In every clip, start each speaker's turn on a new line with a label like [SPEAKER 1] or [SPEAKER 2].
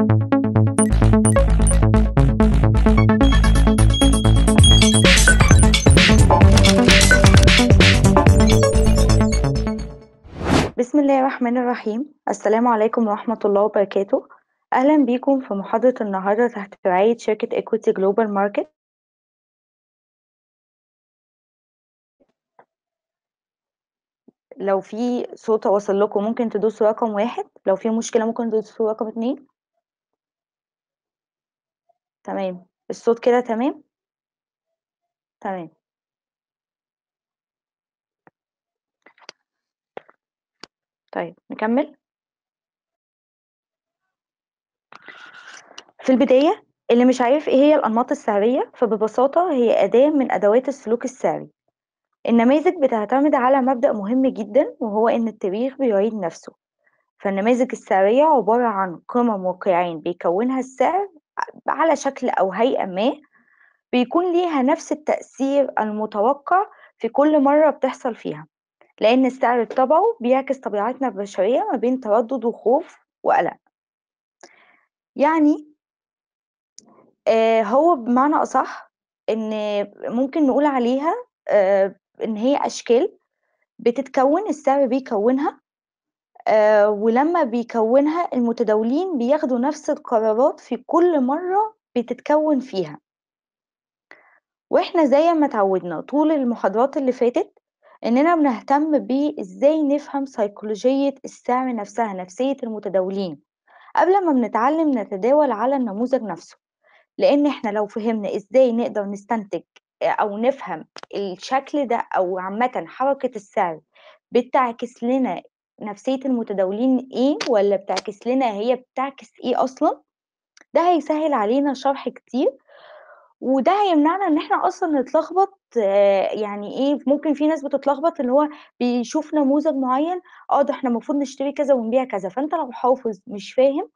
[SPEAKER 1] بسم الله الرحمن الرحيم السلام عليكم ورحمة الله وبركاته أهلا بيكم في محاضرة النهاردة تحت رعاية شركة إيكوتي جلوبال ماركت لو في صوت وصل لكم ممكن تدوسوا رقم واحد لو في مشكلة ممكن تدوسوا رقم اتنين تمام. الصوت كده تمام؟ تمام. طيب نكمل؟ في البداية اللي مش عارف إيه هي الأنماط السعرية فببساطة هي أداة من أدوات السلوك السعري. النماذج بتعتمد على مبدأ مهم جدًا وهو إن التاريخ بيعيد نفسه، فالنماذج السعرية عبارة عن قمم وقيعين بيكونها السعر على شكل أو هيئة ما بيكون ليها نفس التأثير المتوقع في كل مرة بتحصل فيها لأن السعر بطبعه بيعكس طبيعتنا البشرية ما بين تردد وخوف وقلق يعني آه، هو بمعنى أصح إن ممكن نقول عليها آه، إن هي أشكال بتتكون السعر بيكونها آه، ولما بيكونها المتداولين بياخدوا نفس القرارات في كل مرة بتتكون فيها واحنا زي ما اتعودنا طول المحاضرات اللي فاتت اننا بنهتم بازاي نفهم سيكولوجية السعر نفسها نفسية المتداولين قبل ما بنتعلم نتداول على النموذج نفسه لان احنا لو فهمنا ازاي نقدر نستنتج آه، او نفهم الشكل ده او عامة حركة السعر بتعكس لنا نفسية المتداولين إيه ولا بتعكس لنا هي بتعكس إيه أصلا ده هيسهل علينا شرح كتير وده هيمنعنا ان احنا اصلا نتلخبط آه، يعني ايه ممكن في ناس بتتلخبط إن هو بيشوف نموذج معين اه ده احنا المفروض نشتري كذا ونبيع كذا فانت لو حافظ مش فاهم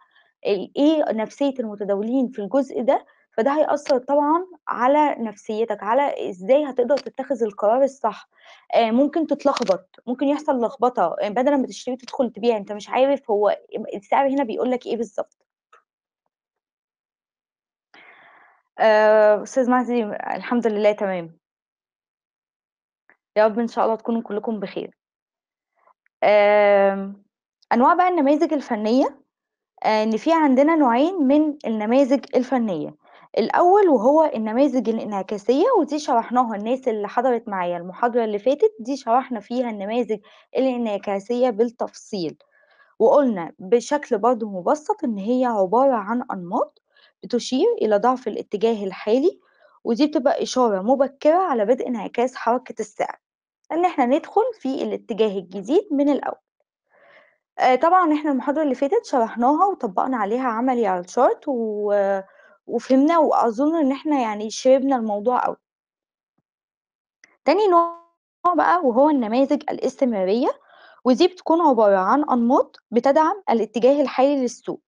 [SPEAKER 1] ايه نفسيه المتداولين في الجزء ده فده هيأثر طبعا على نفسيتك على ازاي هتقدر تتخذ القرار الصح آه، ممكن تتلخبط ممكن يحصل لخبطه آه، بدل ما تشتري تدخل تبيع انت مش عارف هو السعر هنا بيقول لك ايه بالظبط آه، استاذ مهدي الحمد لله تمام يا رب ان شاء الله تكونوا كلكم بخير آه، انواع بقى النماذج الفنيه آه، ان في عندنا نوعين من النماذج الفنيه الأول وهو النماذج الانعكاسية ودي شرحناها الناس اللي حضرت معايا المحاضرة اللي فاتت دي شرحنا فيها النماذج الانعكاسية بالتفصيل وقلنا بشكل برضه مبسط إن هي عبارة عن أنماط بتشير إلى ضعف الاتجاه الحالي ودي بتبقى إشارة مبكرة على بدء انعكاس حركة السعر إن احنا ندخل في الاتجاه الجديد من الأول آه طبعا احنا المحاضرة اللي فاتت شرحناها وطبقنا عليها عملي على الشارت و... وفهمنا واظن ان احنا يعني شربنا الموضوع قوي تاني نوع بقى وهو النماذج الاستمرارية ودي بتكون عبارة عن أنماط بتدعم الاتجاه الحالي للسوق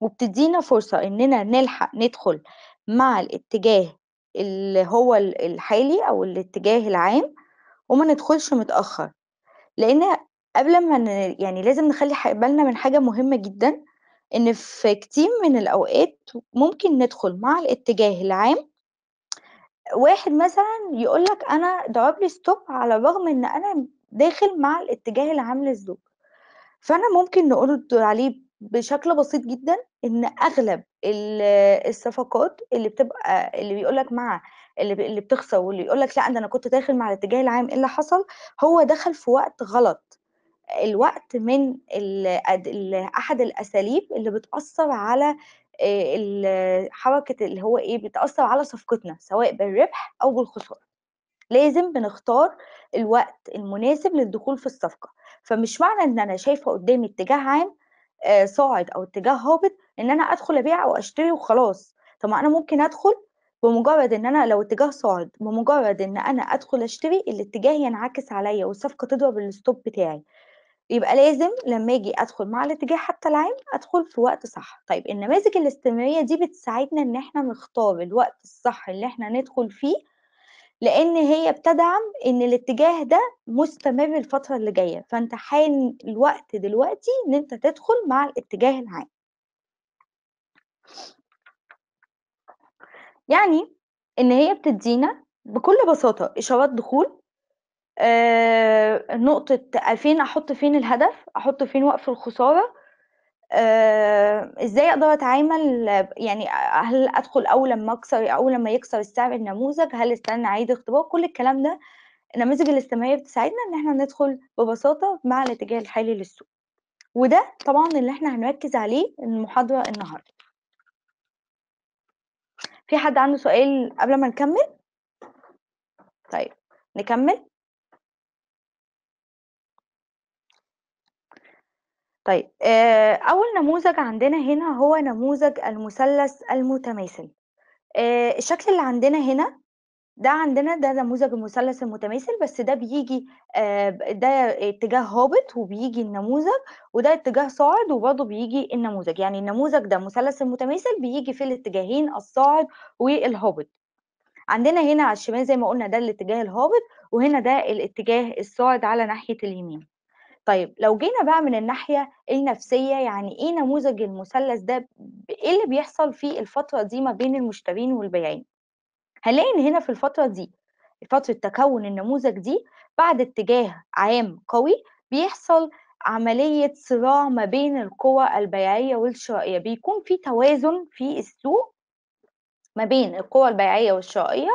[SPEAKER 1] وبتدينا فرصة إننا نلحق ندخل مع الاتجاه اللي هو الحالي أو الاتجاه العام وما ندخلش متأخر لأن قبل ما يعني لازم نخلي بالنا من حاجة مهمة جدا إن في كتير من الأوقات ممكن ندخل مع الاتجاه العام واحد مثلا يقول لك أنا ضرب لي ستوب على الرغم إن أنا داخل مع الاتجاه العام للزوج فأنا ممكن نقول عليه بشكل بسيط جدا إن أغلب الصفقات اللي بتبقى اللي بيقول لك مع اللي اللي بتخسر واللي يقول لك لا ده انا كنت داخل مع الاتجاه العام ايه اللي حصل هو دخل في وقت غلط الوقت من احد الاساليب اللي بتاثر على حركه اللي هو ايه بتاثر على صفقتنا سواء بالربح او بالخساره لازم بنختار الوقت المناسب للدخول في الصفقه فمش معنى ان انا شايفه قدامي اتجاه عام صاعد او اتجاه هابط ان انا ادخل ابيع واشتري وخلاص طب انا ممكن ادخل بمجرد ان انا لو اتجاه صاعد بمجرد ان انا ادخل اشتري الاتجاه ينعكس عليا والصفقه تضرب الستوب بتاعي يبقى لازم لما اجي ادخل مع الاتجاه حتى العام ادخل في وقت صح طيب النماذج الاستمراريه دي بتساعدنا ان احنا نختار الوقت الصح اللي احنا ندخل فيه لان هي بتدعم ان الاتجاه ده مستمر الفتره اللي جايه فانت حان الوقت دلوقتي ان انت تدخل مع الاتجاه العام يعني ان هي بتدينا بكل بساطه اشارات دخول آه نقطة فين أحط فين الهدف أحط فين وقف الخسارة آه ازاي اقدر اتعامل يعني هل ادخل اول لما اكسر اول لما يكسر السعر النموذج هل استنى اعيد اختبار كل الكلام ده نماذج الاستمراريه بتساعدنا ان احنا ندخل ببساطه مع الاتجاه الحالي للسوق وده طبعا اللي احنا هنركز عليه المحاضره النهارده في حد عنده سؤال قبل ما نكمل طيب نكمل طيب أول نموذج عندنا هنا هو نموذج المثلث المتماثل الشكل اللي عندنا هنا ده عندنا ده نموذج المثلث المتماثل بس ده بيجي ده اتجاه هابط وبيجي النموذج وده اتجاه صاعد وبرضه بيجي النموذج يعني النموذج ده مثلث المتماثل بيجي في الاتجاهين الصاعد والهابط عندنا هنا على الشمال زي ما قلنا ده الاتجاه الهابط وهنا ده الاتجاه الصاعد على ناحية اليمين طيب لو جينا بقى من الناحية النفسية يعني إيه نموذج المثلث ده إيه اللي بيحصل في الفترة دي ما بين المشترين والبيعين هنلاقي إن هنا في الفترة دي فترة تكون النموذج دي بعد اتجاه عام قوي بيحصل عملية صراع ما بين القوى البيعية والشرائية بيكون في توازن في السوق ما بين القوى البيعية والشرائية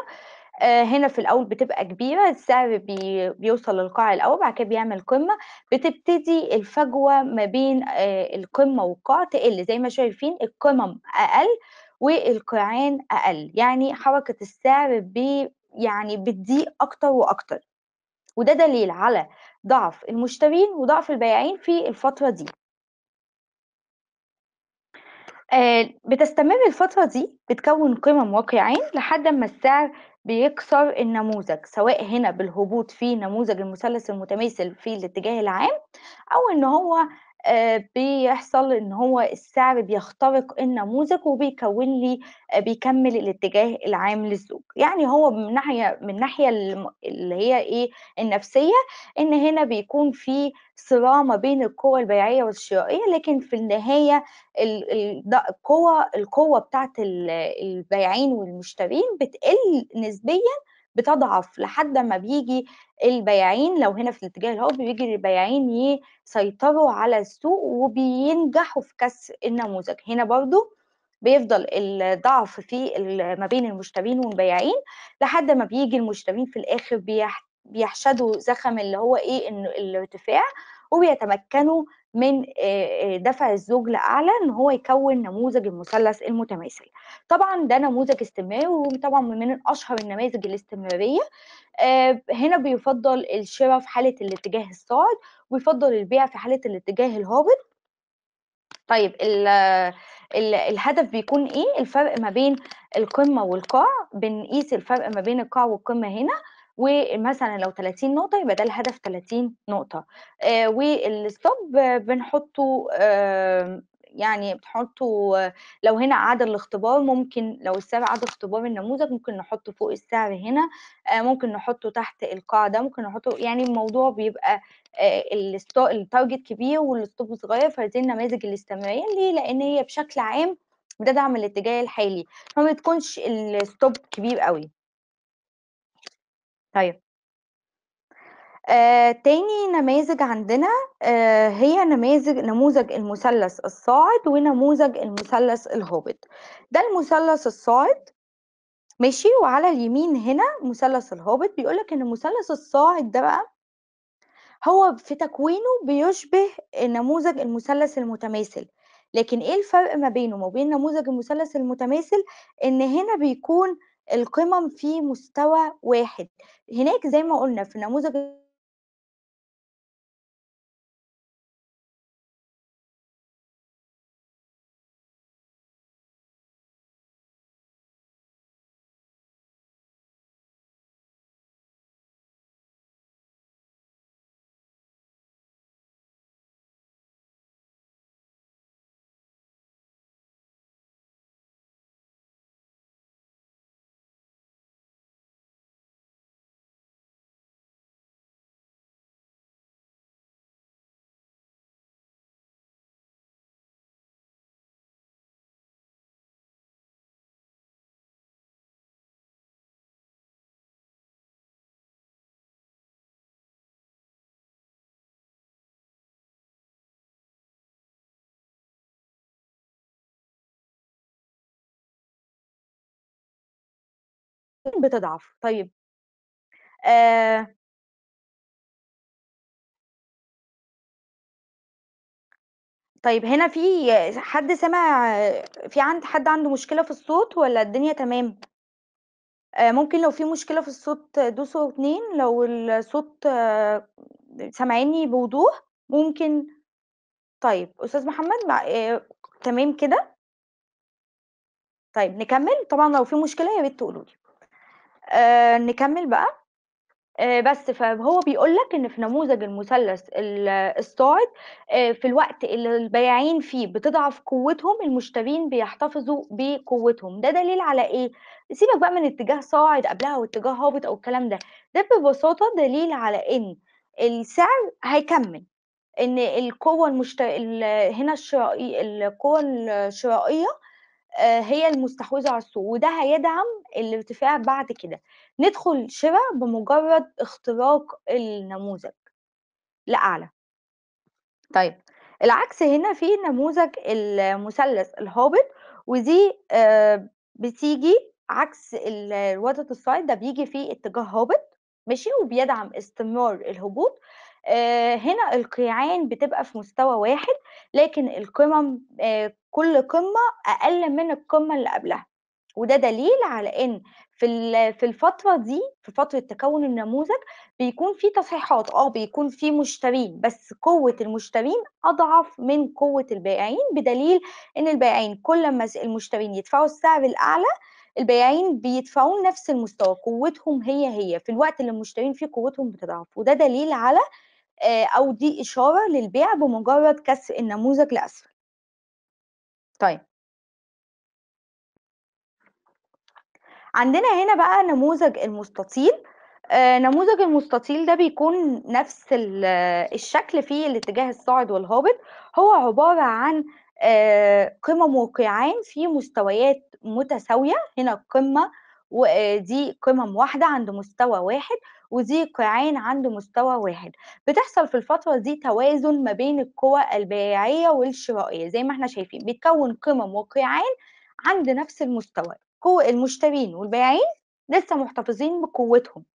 [SPEAKER 1] آه، هنا في الاول بتبقى كبيره السعر بي بيوصل للقاع الاول بعد كده بيعمل قمه بتبتدي الفجوه ما بين آه، القمه والقاع تقل زي ما شايفين القمم اقل والقاعين اقل يعني حركه السعر بي يعني بتضيق اكتر واكتر وده دليل على ضعف المشترين وضعف البائعين في الفتره دي آه، بتستمر الفترة دي بتكون قمم واقعين لحد ما السعر بيكسر النموذج سواء هنا بالهبوط في نموذج المثلث المتماثل في الاتجاه العام او ان هو آه، بيحصل ان هو السعر بيخترق النموذج وبيكون لي آه، بيكمل الاتجاه العام للزوج يعني هو من ناحيه من ناحيه اللي هي ايه النفسيه ان هنا بيكون في صراع ما بين القوة البيعية والشرائية لكن في النهاية القوة القوة بتاعت البائعين والمشترين بتقل نسبيا بتضعف لحد ما بيجي البياعين لو هنا في الاتجاه الهابط بيجي البياعين يسيطروا على السوق وبينجحوا في كسر النموذج هنا برضو بيفضل الضعف في ما بين المشترين والبياعين لحد ما بيجي المشترين في الاخر بيحشدوا زخم اللي هو ايه الارتفاع وبيتمكنوا من دفع الزوج لأعلى إن هو يكون نموذج المثلث المتماثل. طبعا ده نموذج استمراري وطبعا من أشهر النماذج الاستمرارية. هنا بيفضل الشراء في حالة الاتجاه الصاعد ويفضل البيع في حالة الاتجاه الهابط. طيب ال الهدف بيكون ايه الفرق ما بين القمه والقاع بنقيس الفرق ما بين القاع والقمه هنا ومثلا لو 30 نقطه يبقى ده الهدف 30 نقطه آه والستوب بنحطه آه يعني بتحطوا لو هنا عدد الاختبار ممكن لو السعر عدد اختبار النموذج ممكن نحطه فوق السعر هنا آه، ممكن نحطه تحت القاعدة ممكن نحطه يعني الموضوع بيبقى آه، التارجت كبير والستوب صغير فدي النماذج الاستمرارية ليه لأن هي بشكل عام بتدعم الاتجاه الحالي فما تكونش الستوب كبير قوي طيب. آه، تاني نماذج عندنا آه، هي نماذج نموذج المثلث الصاعد ونموذج المثلث الهابط. ده المثلث الصاعد ماشي، وعلى اليمين هنا مثلث الهابط، بيقول لك إن المثلث الصاعد ده بقى هو في تكوينه بيشبه نموذج المثلث المتماثل، لكن إيه الفرق ما بينه وما بين نموذج المثلث المتماثل؟ إن هنا بيكون القمم في مستوى واحد هناك زي ما قلنا في النموذج
[SPEAKER 2] بتضعف، طيب آه.
[SPEAKER 1] طيب هنا في حد سمع في عند حد عنده مشكلة في الصوت ولا الدنيا تمام؟ آه ممكن لو في مشكلة في الصوت دوسوا اتنين لو الصوت آه، سامعينّي بوضوح ممكن طيب أستاذ محمد مع آه تمام كده؟ طيب نكمّل؟ طبعًا لو في مشكلة يا ريت تقولوا لي. آه، نكمل بقى آه بس فهو بيقول لك ان في نموذج المثلث الصاعد آه في الوقت اللي البياعين فيه بتضعف قوتهم المشترين بيحتفظوا بقوتهم ده دليل على ايه سيبك بقى من اتجاه صاعد قبلها واتجاه هابط او الكلام ده ده ببساطه دليل على ان السعر هيكمل ان القوه المشت... هنا الشرائيه القوه الشرائيه آه، هي المستحوذة على السوق وده هيدعم الارتفاع بعد كده ندخل شراء بمجرد اختراق النموذج لأعلى طيب العكس هنا في نموذج المثلث الهابط ودي آه، بتيجي عكس الوتر السايد ده بيجي في اتجاه هابط ماشي وبيدعم استمرار الهبوط آه، هنا القيعان بتبقى في مستوى واحد لكن القمم آه، كل قمة أقل من القمة اللي قبلها وده دليل على ان في في الفتره دي في فتره تكون النموذج بيكون في تصحيحات اه بيكون في مشترين بس قوه المشترين اضعف من قوه البائعين بدليل ان البائعين كل ما المشترين يدفعوا السعر الاعلى البياعين بيدفعوا نفس المستوى قوتهم هي هي في الوقت اللي المشترين فيه قوتهم بتضعف وده دليل على آه، او دي اشاره للبيع بمجرد كسر النموذج لاسفل طيب عندنا هنا بقى نموذج المستطيل آه، نموذج المستطيل ده بيكون نفس الشكل فيه الاتجاه الصاعد والهابط هو عبارة عن آه، قمم وقيعان في مستويات متساوية هنا قمة ودي قمم واحدة عند مستوى واحد ودي قيعان عند مستوى واحد بتحصل في الفترة دي توازن ما بين القوى البيعية والشرائية زي ما احنا شايفين بيتكون قمم وقيعان عند نفس المستوى قوة المشترين والبيعين لسه محتفظين بقوتهم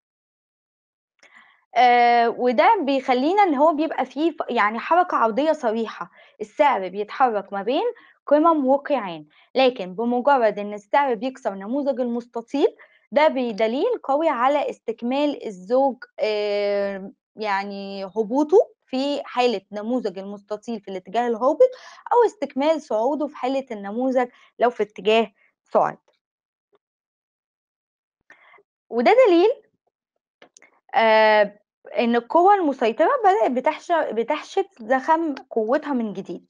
[SPEAKER 1] آه وده بيخلينا ان هو بيبقى فيه يعني حركه عرضيه صريحه السعر بيتحرك ما بين قمم وقيعان لكن بمجرد ان السعر بيكسر نموذج المستطيل ده بدليل قوي على استكمال الزوج يعني هبوطه في حالة نموذج المستطيل في الاتجاه الهابط أو استكمال صعوده في حالة النموذج لو في اتجاه صاعد وده دليل آه إن القوى المسيطرة بدأت بتحشد زخم قوتها من جديد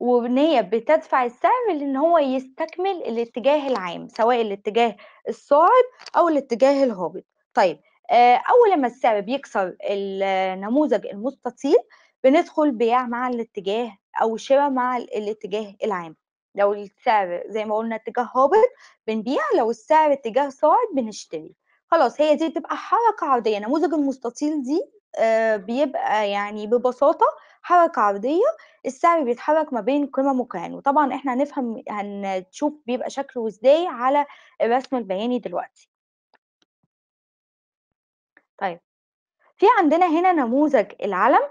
[SPEAKER 1] وبنية بتدفع السهم لإن هو يستكمل الاتجاه العام سواء الاتجاه الصاعد أو الاتجاه الهابط طيب آه، أول ما السهم بيكسر النموذج المستطيل بندخل بيع مع الاتجاه أو شراء مع الاتجاه العام لو السعر زي ما قلنا اتجاه هابط بنبيع لو السعر اتجاه صاعد بنشتري خلاص هي دي بتبقى حركة عرضية نموذج المستطيل دي آه، بيبقى يعني ببساطة حركة عرضية السعر بيتحرك ما بين قمم وكيان وطبعا احنا هنفهم هنشوف بيبقى شكله ازاي على الرسم البياني دلوقتي طيب في عندنا هنا نموذج العلم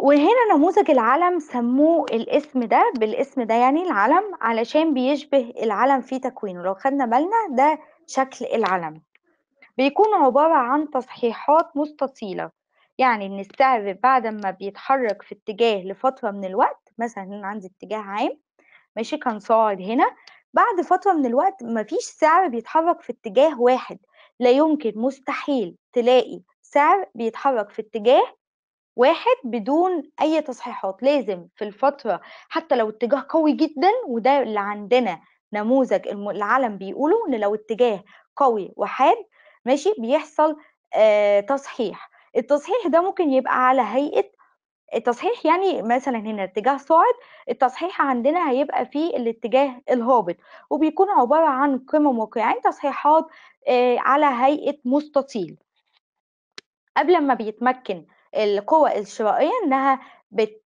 [SPEAKER 1] وهنا نموذج العلم سموه الاسم ده بالاسم ده يعني العلم علشان بيشبه العلم في تكوينه لو خدنا بالنا ده شكل العلم بيكون عبارة عن تصحيحات مستطيلة يعني ان السعر بعد ما بيتحرك في اتجاه لفترة من الوقت مثلا هنا عندي اتجاه عام ماشي كان صاعد هنا بعد فترة من الوقت مفيش سعر بيتحرك في اتجاه واحد لا يمكن مستحيل تلاقي سعر بيتحرك في اتجاه واحد بدون أي تصحيحات لازم في الفترة حتى لو اتجاه قوي جدا وده اللي عندنا نموذج العالم بيقوله إن لو اتجاه قوي وحاد ماشي بيحصل آه تصحيح التصحيح ده ممكن يبقى على هيئة التصحيح يعني مثلا هنا اتجاه صاعد التصحيح عندنا هيبقى في الاتجاه الهابط وبيكون عبارة عن قمم وقيعين تصحيحات آه، على هيئة مستطيل قبل ما بيتمكن القوى الشرائية انها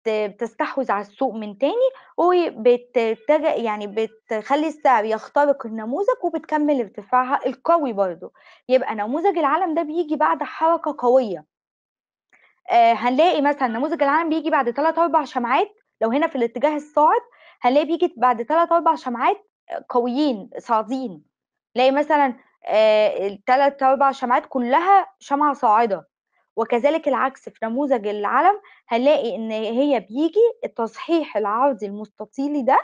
[SPEAKER 1] بتستحوذ على السوق من تاني وبتتج يعني بتخلي السعر يخترق النموذج وبتكمل ارتفاعها القوي برضه يبقى نموذج العالم ده بيجي بعد حركة قوية آه، هنلاقي مثلا نموذج العالم بيجي بعد 3 اربع شمعات لو هنا في الاتجاه الصاعد هنلاقي بيجي بعد 3 اربع شمعات قويين صاعدين نلاقي مثلا آه، الثلاث اربع شمعات كلها شمعة صاعدة وكذلك العكس في نموذج العلم هنلاقي ان هي بيجي التصحيح العرضي المستطيلي ده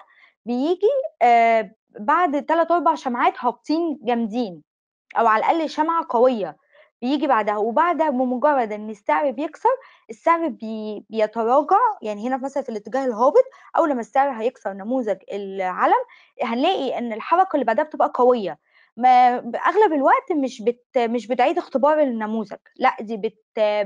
[SPEAKER 1] بيجي آه، بعد ثلاث اربع شمعات هابطين جامدين او على الاقل شمعة قوية بيجي بعدها وبعد بمجرد ان السعر بيكسر السعر بي بيتراجع يعني هنا مثلا في الاتجاه الهابط اول لما السعر هيكسر نموذج العلم هنلاقي ان الحركه اللي بعدها بتبقى قويه ما اغلب الوقت مش بت مش بتعيد اختبار النموذج لا دي بت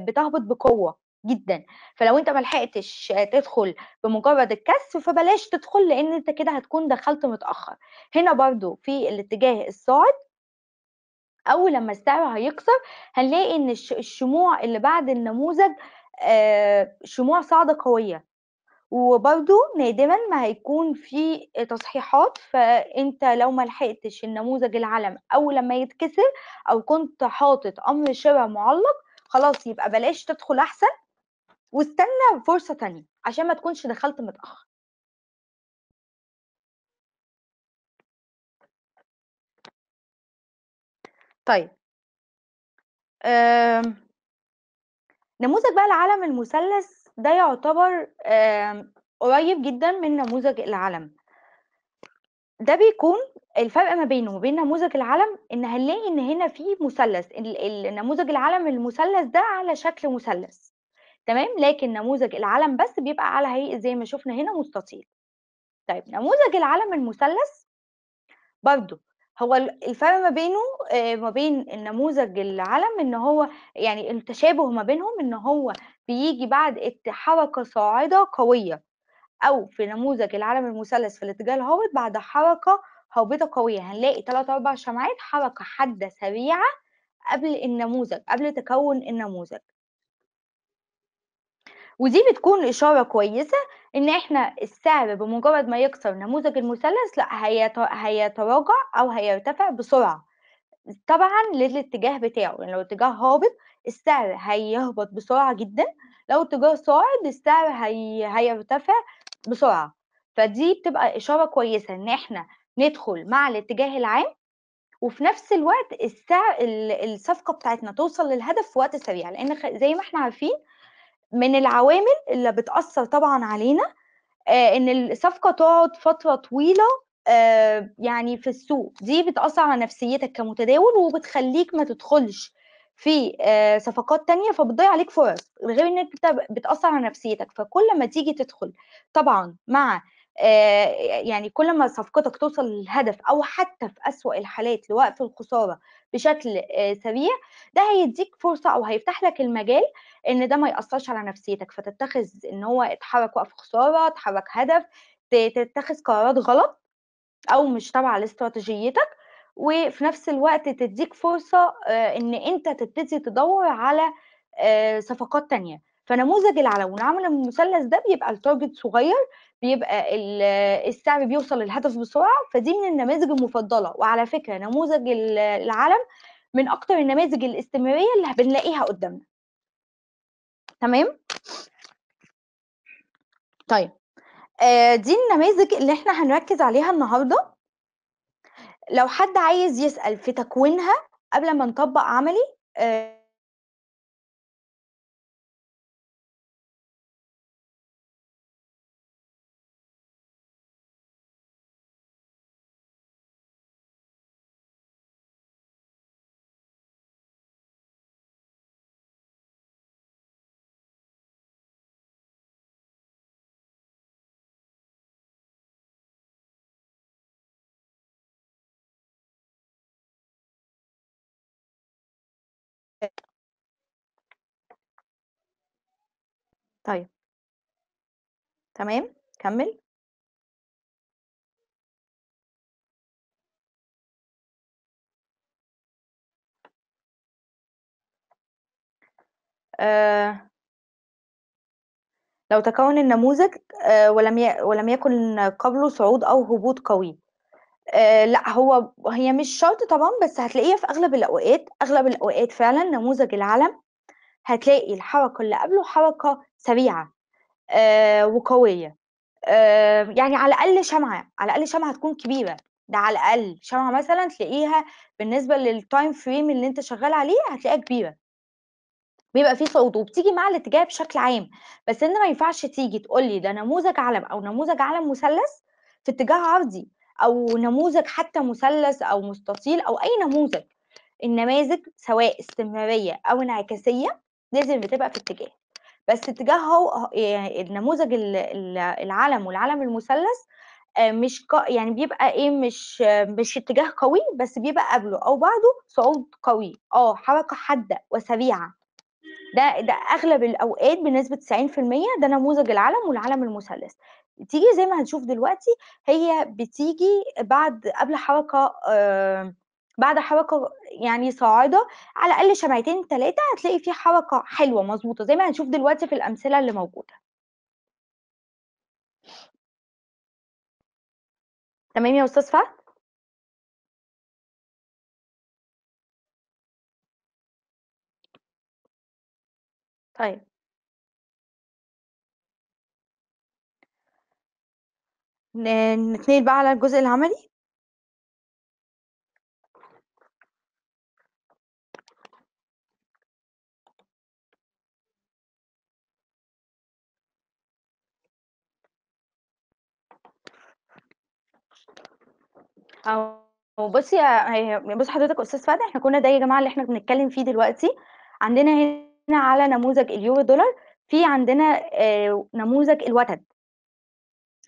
[SPEAKER 1] بتهبط بقوه جدا فلو انت ما لحقتش تدخل بمجرد الكسر فبلاش تدخل لان انت كده هتكون دخلت متاخر هنا برضو في الاتجاه الصاعد أول لما السعر هيكسر هنلاقي إن الشموع اللي بعد النموذج شموع صعدة قوية وبرضو نادما ما هيكون في تصحيحات فانت لو ما لحقتش النموذج العلم اول لما يتكسر او كنت حاطط امر شراء معلق خلاص يبقى بلاش تدخل احسن واستنى فرصة تانية عشان ما تكونش دخلت متأخر طيب. آمم نموذج بقى العَلَم المثلث ده يعتبر آمم قريّب جدًا من نموذج العَلَم. ده بيكون الفرق ما بينه وبين نموذج العَلَم إن هنلاقي إن هنا في مثلث، النموذج نموذج العَلَم المثلث ده على شكل مثلث، تمام، لكن نموذج العَلَم بس بيبقى على هيئة زي ما شُفنا هنا مستطيل. طيب نموذج العَلَم المثلث برضه هو الفرق ما بينه ما بين النموذج العَلَم إن هو يعني التشابه ما بينهم إن هو بيجي بعد حركة صاعدة قوية، أو في نموذج العَلَم المثلث في الاتجاه الهابط بعد حركة هابطة قوية، هنلاقي ثلاث اربع شمعات حركة حادة سريعة قبل النموذج، قبل تكوُّن النموذج. ودي بتكون إشارة كويسة إن إحنا السعر بمجرد ما يكسر نموذج المثلث لأ هيتراجع أو هيرتفع بسرعة طبعا للاتجاه بتاعه يعني لو اتجاه هابط السعر هيهبط بسرعة جدا لو اتجاه صاعد السعر هيرتفع بسرعة فدي بتبقى إشارة كويسة إن إحنا ندخل مع الاتجاه العام وفي نفس الوقت السعر الصفقة بتاعتنا توصل للهدف في وقت سريع لأن زي ما إحنا عارفين من العوامل اللي بتأثر طبعا علينا آه، ان الصفقة تقعد فترة طويلة آه، يعني في السوق دي بتأثر على نفسيتك كمتداول وبتخليك ما تدخلش في آه، صفقات تانية فبتضيع عليك فرص غير انك بتأثر على نفسيتك فكل ما تيجي تدخل طبعا مع آه، يعني كل ما صفقتك توصل للهدف او حتى في اسوأ الحالات لوقف الخساره بشكل آه، سريع ده هيديك فرصه او هيفتح لك المجال ان ده ما ياثرش على نفسيتك فتتخذ ان هو اتحرك وقف خساره اتحرك هدف تتخذ قرارات غلط او مش تابعه لاستراتيجيتك وفي نفس الوقت تديك فرصه آه، ان انت تبتدي تدور على صفقات تانية فنموذج العلم ونعمل المثلث ده بيبقى التارجت صغير بيبقى السعر بيوصل للهدف بسرعه فدي من النماذج المفضله وعلى فكره نموذج العلم من اكتر النماذج الاستمراريه اللي بنلاقيها قدامنا تمام طيب آه، دي النماذج اللي احنا هنركز عليها النهارده لو حد عايز يسال في تكوينها قبل ما نطبق عملي آه،
[SPEAKER 2] طيب. تمام، كمّل. آه.
[SPEAKER 1] لو تكوّن النموذج آه، ولم ي ولم يكن قبله صعود أو هبوط قوي. آه، لأ، هو هي مش شرط طبعًا، بس هتلاقيها في أغلب الأوقات، أغلب الأوقات فعلًا نموذج العَلَم هتلاقي الحركة اللي قبله حركة سريعة آه وقوية آه يعني على الأقل شمعة على الأقل شمعة تكون كبيرة ده على الأقل شمعة مثلا تلاقيها بالنسبة للتايم فريم اللي أنت شغال عليه هتلاقيها كبيرة بيبقى فيه صعود وبتيجي مع الاتجاه بشكل عام بس انت ما ينفعش تيجي تقول لي ده نموذج علم او نموذج علم مثلث في اتجاه عرضي او نموذج حتى مثلث او مستطيل او اي نموذج النماذج سواء استمراريه او انعكاسيه لازم بتبقى في اتجاه بس اتجاه هو يعني النموذج العلم والعلم المثلث آه، مش يعني بيبقى ايه مش مش اتجاه قوي بس بيبقى قبله او بعده صعود قوي اه حركه حاده وسريعه ده ده اغلب الاوقات بنسبه 90% ده نموذج العلم والعلم المثلث بتيجي زي ما هنشوف دلوقتي هي بتيجي بعد قبل حركه آه بعد حركه يعني صاعده على الاقل شمعتين ثلاثه هتلاقي في حركه حلوه مظبوطه زي ما هنشوف دلوقتي في الامثله اللي موجوده
[SPEAKER 2] تمام يا استاذ فهد طيب نتنقل بقى على الجزء العملي
[SPEAKER 1] أو بُصّي هي بُصّ حضرتك أستاذ فهد إحنا كُنّا ده يا جماعة اللي إحنا بنتكلّم فيه دلوقتي، عندنا هنا على نموذج اليورو دولار في عندنا آه، نموذج الوتد.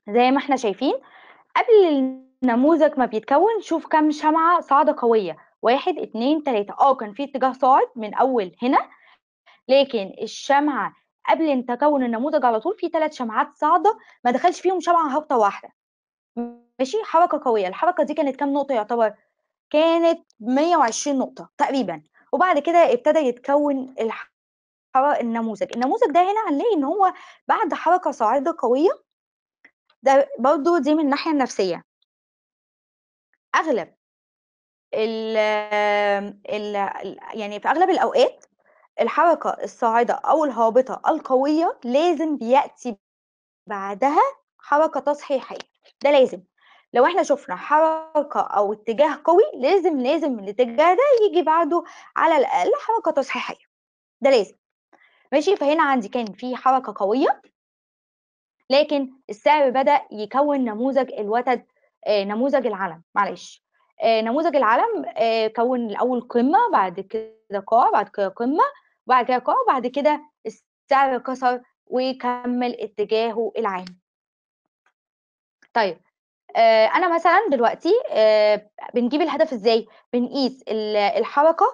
[SPEAKER 1] زي ما إحنا شايفين قبل النموذج ما بيتكوّن شوف كم شمعة صاعدة قوية، واحد اتنين تلاته آه كان في اتجاه صاعد من أول هنا، لكن الشمعة قبل إن تكوّن النموذج على طول في تلات شمعات صاعدة ما دخلش فيهم شمعة هابطة واحدة. ماشي حركه قويه الحركه دي كانت كام نقطه يعتبر كانت 120 نقطه تقريبا وبعد كده ابتدى يتكون الحركة النموذج النموذج ده هنا هنلاقي ان هو بعد حركه صاعده قويه ده برضو دي من الناحيه النفسيه اغلب ال ال يعني في اغلب الاوقات الحركه الصاعده او الهابطه القويه لازم بياتي بعدها حركه تصحيحيه ده لازم لو احنا شفنا حركه او اتجاه قوي لازم لازم الاتجاه ده يجي بعده على الاقل حركه تصحيحيه ده لازم ماشي فهنا عندي كان في حركه قويه لكن السعر بدا يكون نموذج الوتد آه نموذج العلم معلش آه نموذج العلم آه كون الاول قمه بعد كده قاع بعد كده قمه بعد كده قاع بعد كده السعر كسر وكمل اتجاهه العام طيب آه، انا مثلا دلوقتي آه، بنجيب الهدف ازاي بنقيس الحركه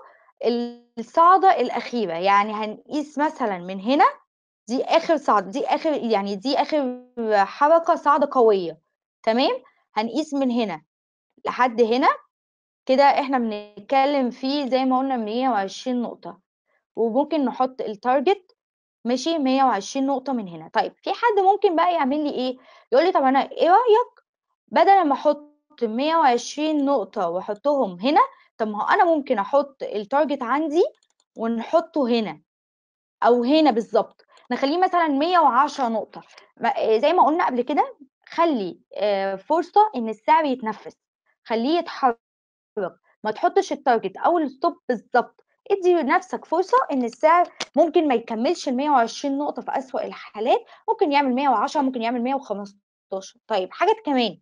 [SPEAKER 1] الصعده الاخيره يعني هنقيس مثلا من هنا دي اخر صعد دي اخر يعني دي اخر حركه صعده قويه تمام هنقيس من هنا لحد هنا كده احنا بنتكلم فيه زي ما قلنا 120 نقطه وممكن نحط التارجت ماشي 120 نقطه من هنا طيب في حد ممكن بقى يعمل لي ايه يقول لي طب انا ايه رايك بدل ما احط 120 نقطة واحطهم هنا طب ما هو انا ممكن احط التارجت عندي ونحطه هنا او هنا بالظبط نخليه مثلا 110 نقطة زي ما قلنا قبل كده خلي آه، فرصة ان السعر يتنفس خليه يتحرك ما تحطش التارجت او الستوب بالظبط ادي لنفسك فرصه ان السعر ممكن ما يكملش ال 120 نقطه في اسوأ الحالات ممكن يعمل 110 ممكن يعمل 115 طيب حاجه كمان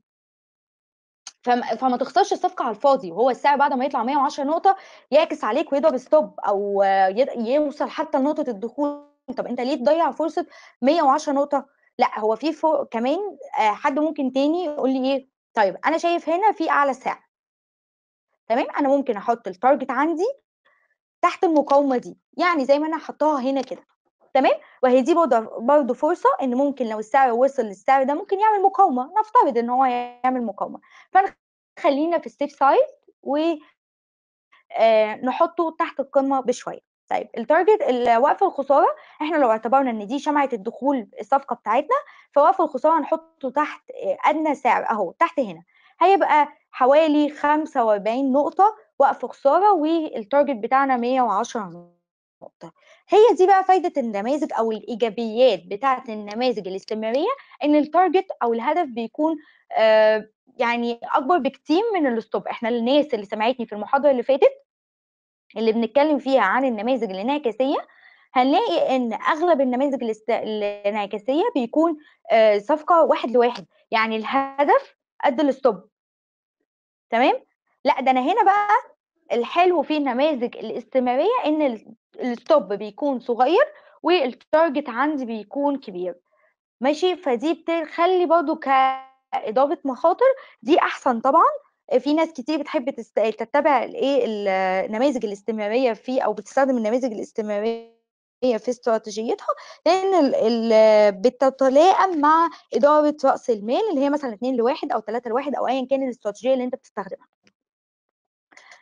[SPEAKER 1] فما, تخسرش الصفقه على الفاضي وهو السعر بعد ما يطلع 110 نقطه يعكس عليك ويضرب ستوب او يوصل حتى لنقطه الدخول طب انت ليه تضيع فرصه 110 نقطه لا هو في فوق كمان آه، حد ممكن تاني يقول لي ايه طيب انا شايف هنا في اعلى سعر تمام انا ممكن احط التارجت عندي تحت المقاومه دي يعني زي ما انا حطاها هنا كده تمام وهي دي برضه فرصه ان ممكن لو السعر وصل للسعر ده ممكن يعمل مقاومه نفترض ان هو يعمل مقاومه فخلينا في السيف سايد ونحطه آه، تحت القمه بشويه طيب التارجت وقف الخساره احنا لو اعتبرنا ان دي شمعه الدخول الصفقه بتاعتنا فوقف الخساره هنحطه تحت ادنى سعر اهو تحت هنا هيبقى حوالي 45 نقطه وقف خساره والتارجت بتاعنا 110 نقطه نقطة هي دي بقى فايدة النماذج أو الإيجابيات بتاعة النماذج الاستمرارية إن التارجت أو الهدف بيكون آه، يعني أكبر بكتير من الستوب إحنا الناس اللي سمعتني في المحاضرة اللي فاتت اللي بنتكلم فيها عن النماذج الانعكاسية هنلاقي إن أغلب النماذج الانعكاسية بيكون آه، صفقة واحد لواحد يعني الهدف قد الستوب تمام؟ لا ده أنا هنا بقى الحلو في النماذج الاستمراريه ان الستوب بيكون صغير والتارجت عندي بيكون كبير ماشي فدي بتخلي برضو كإضافة مخاطر دي أحسن طبعا في ناس كتير بتحب تتبع الايه النماذج الاستمراريه في او بتستخدم النماذج الاستمراريه في استراتيجيتها لان بتتلائم مع اداره راس المال اللي هي مثلا 2 لواحد او 3 لواحد او ايا كان الاستراتيجيه اللي انت بتستخدمها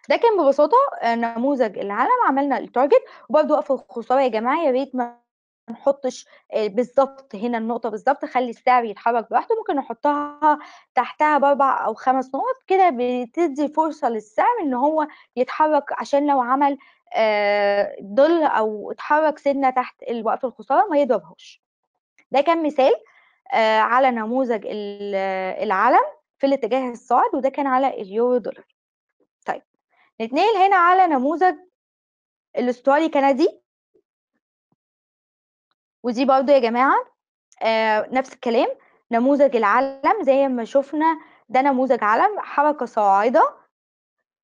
[SPEAKER 1] ده كان ببساطه آه، نموذج العلم عملنا التارجت وبرده وقف الخساره يا جماعه يا ريت ما نحطش آه، بالظبط هنا النقطة بالظبط خلي السعر يتحرك براحته ممكن نحطها تحتها بأربع أو خمس نقط كده بتدي فرصة للسعر إن هو يتحرك عشان لو عمل ضل آه، أو اتحرك سنة تحت الوقف الخسارة ما يضربهاش ده كان مثال على نموذج العلم في الاتجاه الصاعد وده كان على اليورو دولار نتنقل هنا على نموذج الاسترالي كندي ودي برضو يا جماعة آه نفس الكلام نموذج العلم زي ما شفنا ده نموذج علم حركة صاعدة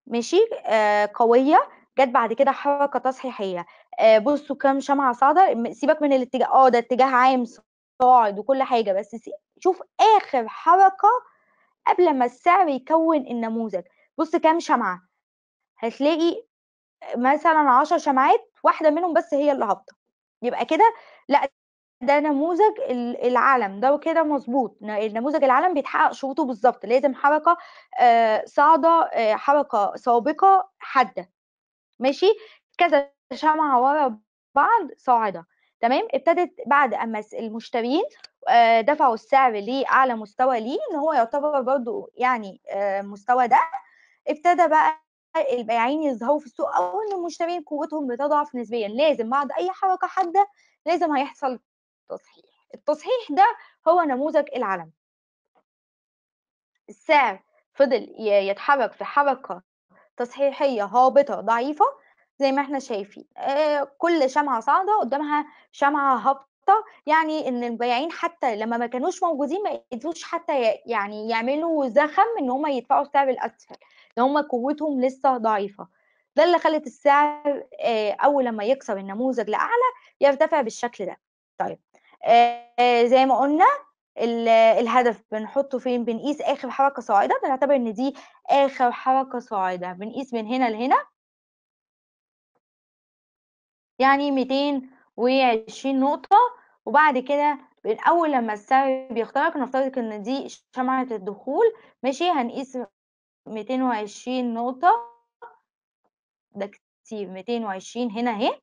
[SPEAKER 1] ماشي آه قوية جت بعد كده حركة تصحيحية آه بصوا كام شمعة صاعدة سيبك من الاتجاه اه ده اتجاه عام صاعد وكل حاجة بس شوف آخر حركة قبل ما السعر يكون النموذج بص كام شمعة هتلاقي مثلا 10 شمعات واحده منهم بس هي اللي هابطه يبقى كده لا ده نموذج العلم ده كده مظبوط النموذج العلم بيتحقق شروطه بالظبط لازم حركه صاعده حركه سابقه حاده ماشي كذا شمعه ورا بعض صاعده تمام ابتدت بعد اما المشترين دفعوا السعر لاعلى مستوى ليه ان هو يعتبر برضو يعني مستوى ده ابتدى بقى البائعين يعني يظهروا في السوق او ان المشترين قوتهم بتضعف نسبيا لازم بعد اي حركه حاده لازم هيحصل تصحيح التصحيح ده هو نموذج العلم السعر فضل يتحرك في حركه تصحيحيه هابطه ضعيفه زي ما احنا شايفين كل شمعة صاعدة قدامها شمعة هابطة يعني ان البياعين حتى لما ما كانوش موجودين ما قدروش حتى يعني يعملوا زخم ان هم يدفعوا السعر الاسفل ان هم قوتهم لسه ضعيفه ده اللي خلت السعر اول لما يكسر النموذج لاعلى يرتفع بالشكل ده طيب زي ما قلنا الهدف بنحطه فين بنقيس اخر حركه صاعده بنعتبر ان دي اخر حركه صاعده بنقيس من هنا لهنا يعني 200 وعشرين نقطة وبعد كده من أول لما السبب بيخترق نفترض إن دي شمعة الدخول ماشي هنقيس ميتين وعشرين نقطة ده كتير ميتين وعشرين هنا أهي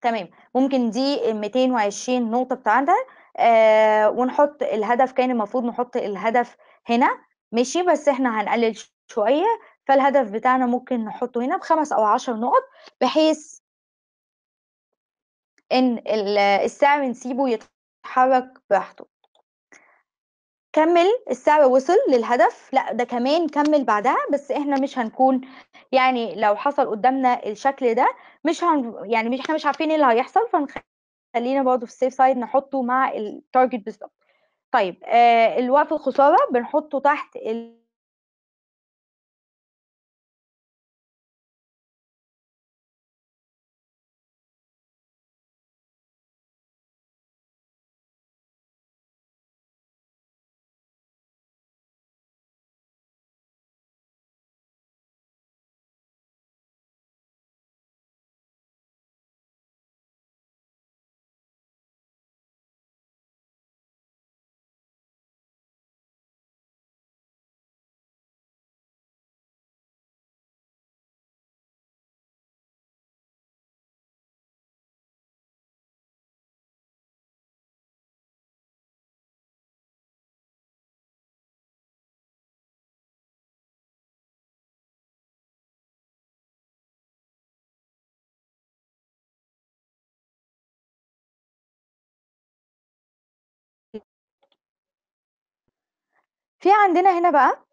[SPEAKER 1] تمام ممكن دي ميتين وعشرين نقطة بتاعتها آه ونحط الهدف كان المفروض نحط الهدف هنا ماشي بس احنا هنقلل شوية فالهدف بتاعنا ممكن نحطه هنا بخمس أو عشر نقط بحيث إن السعر نسيبه يتحرك براحته كمل السعر وصل للهدف لا ده كمان كمل بعدها بس احنا مش هنكون يعني لو حصل قدامنا الشكل ده مش هن يعني مش احنا مش عارفين ايه اللي هيحصل فنخلينا برضه في السيف سايد نحطه مع التارجت بالظبط طيب آه الوقف الخساره بنحطه تحت ال
[SPEAKER 2] في عندنا هنا بقى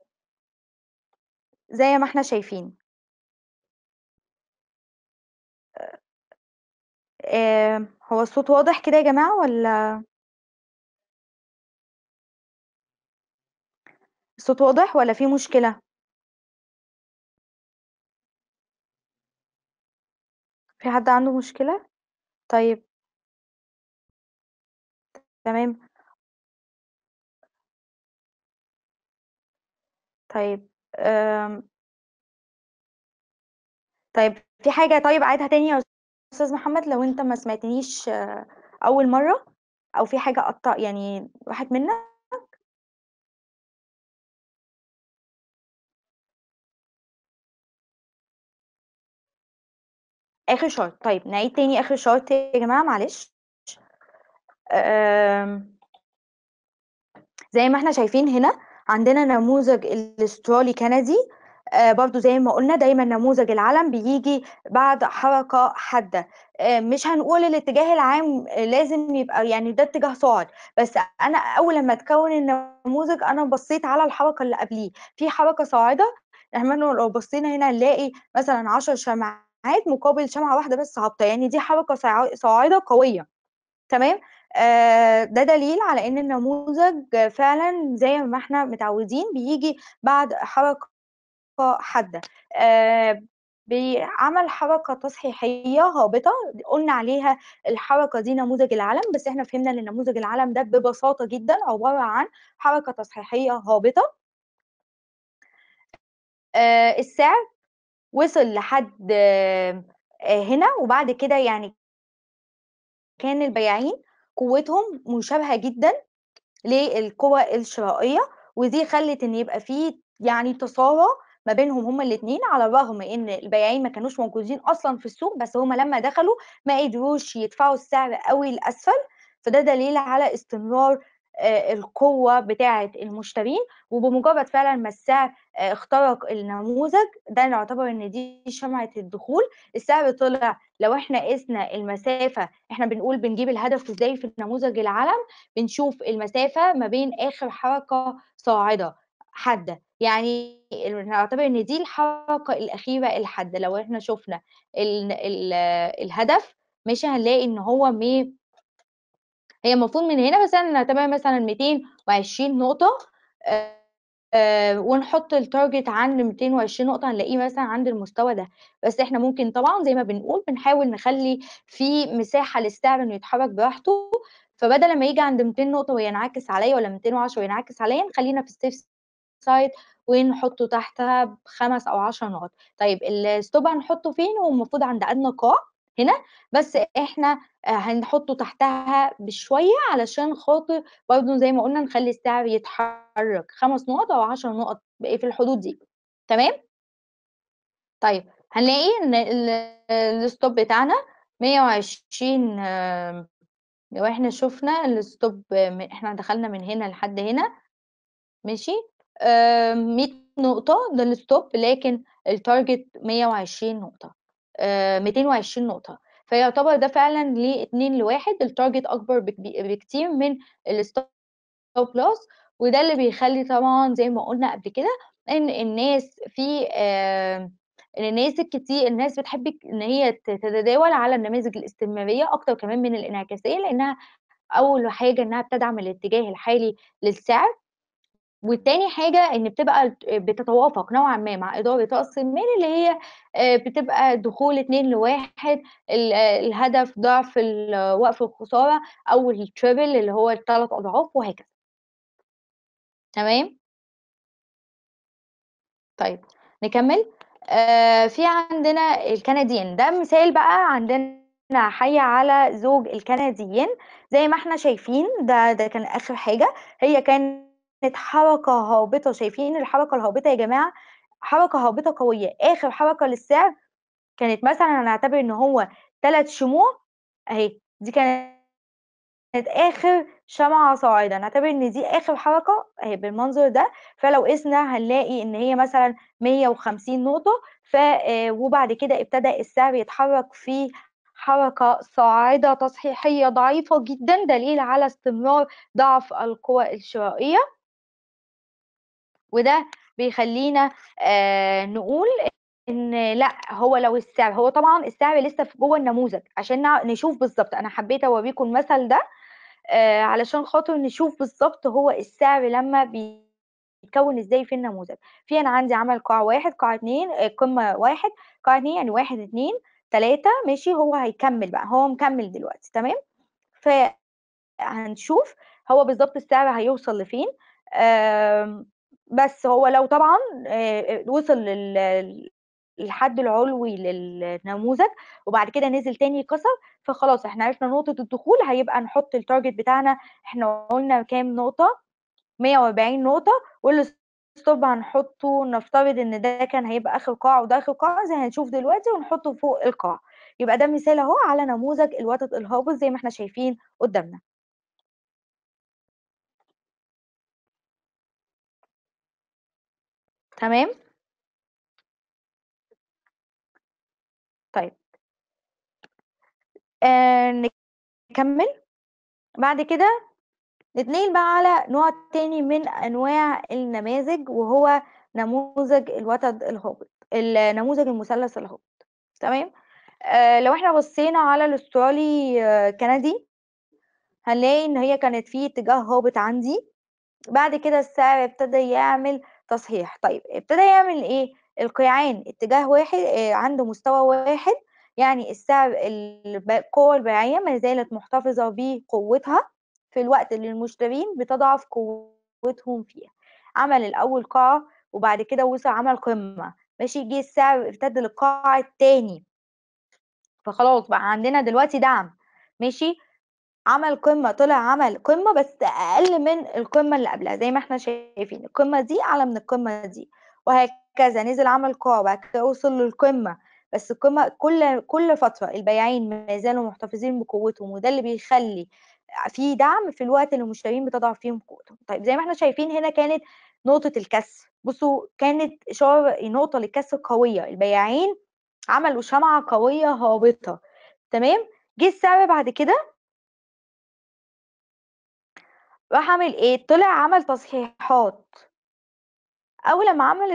[SPEAKER 2] زي ما احنا شايفين آه،, آه هو الصوت واضح كده يا جماعة ولا الصوت واضح ولا في مشكلة في حد عنده مشكلة طيب تمام طيب آمم
[SPEAKER 1] طيب في حاجة طيب عايدها تاني يا أستاذ محمد لو أنت ما سمعتنيش آه، أول مرة أو في حاجة قطع يعني واحد منك
[SPEAKER 2] آخر شرط طيب نعيد تاني آخر شرط يا
[SPEAKER 1] جماعة معلش آمم زي ما احنا شايفين هنا عندنا نموذج الاسترالي كندي آه، برضو زي ما قلنا دايما نموذج العلم بيجي بعد حركة حادة آه، مش هنقول الاتجاه العام لازم يبقى يعني ده اتجاه صاعد بس انا اول لما اتكون النموذج انا بصيت على الحركة اللي قبليه في حركة صاعدة احنا لو بصينا هنا نلاقي مثلا 10 شمعات مقابل شمعة واحدة بس هابطة يعني دي حركة صاعدة قوية تمام آه، ده دليل على ان النموذج فعلا زي ما احنا متعودين بيجي بعد حركه حاده آه، بعمل حركة تصحيحية هابطة قلنا عليها الحركة دي نموذج العلم بس احنا فهمنا ان نموذج العلم ده ببساطة جدا عبارة عن حركة تصحيحية هابطة آه، السعر وصل لحد هنا وبعد كده يعني كان البياعين قوتهم مشابهة جدا للقوى الشرائية ودي خلت ان يبقى في يعني تصارع ما بينهم هما الاثنين على الرغم ان البياعين ما كانوش موجودين اصلا في السوق بس هما لما دخلوا ما قدروش يدفعوا السعر قوي لاسفل فده دليل على استمرار آه، القوه بتاعه المشترين وبمجرد فعلا ما السعر آه، اخترق النموذج ده نعتبر ان دي شمعه الدخول السعر طلع لو احنا قسنا المسافه احنا بنقول بنجيب الهدف ازاي في النموذج العلم بنشوف المسافه ما بين اخر حركه صاعده حاده يعني نعتبر ان دي الحركه الاخيره الحاده لو احنا شفنا الهدف مش هنلاقي ان هو مي هي المفروض من هنا مثلا نعتبر مثلا 220 نقطة آه, آه، ونحط التارجت عند 220 نقطة هنلاقيه مثلا عند المستوى ده بس احنا ممكن طبعا زي ما بنقول بنحاول نخلي في مساحة للسعر انه يتحرك براحته فبدل ما يجي عند 200 نقطة وينعكس عليا ولا 210 وينعكس عليا خلينا في السيف سايد ونحطه تحتها بخمس او عشر نقط طيب الستوب هنحطه فين هو المفروض عند ادنى قاع هنا بس إحنا آه، هنحطه تحتها بشوية علشان خاطر برضه زي ما قلنا نخلي السعر يتحرك خمس نقط أو عشر نقط في الحدود دي تمام؟ طيب هنلاقي إن الستوب بتاعنا 120 لو احنا شفنا الستوب احنا دخلنا من هنا لحد هنا ماشي 100 نقطة ده الستوب لكن التارجت 120 نقطة 220 آه، نقطه فيعتبر ده فعلا ل 2 لواحد التارجت اكبر بكتير من الستوب لوس وده اللي بيخلي طبعا زي ما قلنا قبل كده ان الناس في آه، ان الناس الكتير الناس بتحب ان هي تتداول على النماذج الاستثماريه اكتر كمان من الانعكاسيه لانها اول حاجه انها بتدعم الاتجاه الحالي للسعر والتاني حاجة إن بتبقى آه، بتتوافق نوعا ما مع إدارة رأس المال اللي هي آه، بتبقى دخول اتنين لواحد آه، الهدف ضعف وقف الخسارة أو التريبل اللي هو التلات أضعاف وهكذا تمام طيب نكمل في عندنا الكنديين ده مثال بقى عندنا حي على زوج الكنديين زي ما احنا شايفين ده ده كان آخر حاجة هي كان كانت حركه هابطه شايفين الحركه الهابطه يا جماعه حركه هابطه قويه اخر حركه للسعر كانت مثلا هنعتبر ان هو ثلاث شموع اهي دي كانت اخر شمعة صاعدة نعتبر ان دي اخر حركة اهي بالمنظر ده فلو قسنا هنلاقي ان هي مثلا 150 نقطة ف آه، وبعد كده ابتدى السعر يتحرك في حركة صاعدة تصحيحية ضعيفة جدا دليل على استمرار ضعف القوى الشرائية وده بيخلينا آه، نقول ان لا هو لو السعر هو طبعا السعر لسه في جوه النموذج عشان نشوف بالظبط انا حبيت اوريكم المثل ده آه، علشان خاطر نشوف بالظبط هو السعر لما بيتكون ازاي في النموذج في انا عندي عمل قاع واحد قاع اتنين آه، قمه واحد قاع اتنين يعني واحد اتنين تلاته ماشي هو هيكمل بقى هو مكمل دلوقتي تمام فهنشوف هو بالظبط السعر هيوصل لفين بس هو لو طبعًا وصل للحد العُلوي للنموذج وبعد كده نزل تاني كسر، فخلاص إحنا عرفنا نقطة الدخول هيبقى نحُط التارجت بتاعنا إحنا قُلنا كام نقطة، 140 نقطة والستوب هنحُطّه نفترض إن ده كان هيبقى آخر قاع وده آخر قاع زي هنشوف دلوقتي ونحُطّه فوق القاع. يبقى ده مثال أهو على نموذج الوتد الهابط زي ما إحنا شايفين قُدّامنا.
[SPEAKER 2] تمام؟ طيب آه
[SPEAKER 1] نكمل بعد كده نتنقل بقى على نوع تاني من انواع النماذج وهو نموذج الوتد الهابط النموذج المثلث الهابط تمام آه لو احنا بصينا على الاسترالي آه، كندي هنلاقي ان هي كانت في اتجاه هابط عندي بعد كده السعر ابتدى يعمل تصحيح طيب ابتدى يعمل ايه القيعان اتجاه واحد آه، عنده مستوى واحد يعني السعر القوة البيعية ما زالت محتفظة بقوتها في الوقت اللي المشترين بتضعف قوتهم فيها عمل الأول قاعة وبعد كده وصل عمل قمة ماشي جه السعر ارتد للقاع التاني فخلاص بقى عندنا دلوقتي دعم ماشي عمل قمة طلع عمل قمة بس أقل من القمة اللي قبلها زي ما احنا شايفين القمة دي أعلى من القمة دي وهكذا نزل عمل قاع بعد كده وصل للقمة بس القمة كل كل فترة البياعين ما زالوا محتفظين بقوتهم وده اللي بيخلي في دعم في الوقت اللي المشترين بتضعف فيهم قوتهم طيب زي ما احنا شايفين هنا كانت نقطة الكسر بصوا كانت إشارة نقطة للكسر قوية البياعين عملوا شمعة قوية هابطة تمام جه السعر بعد كده راح عمل ايه طلع عمل تصحيحات اول لما عمل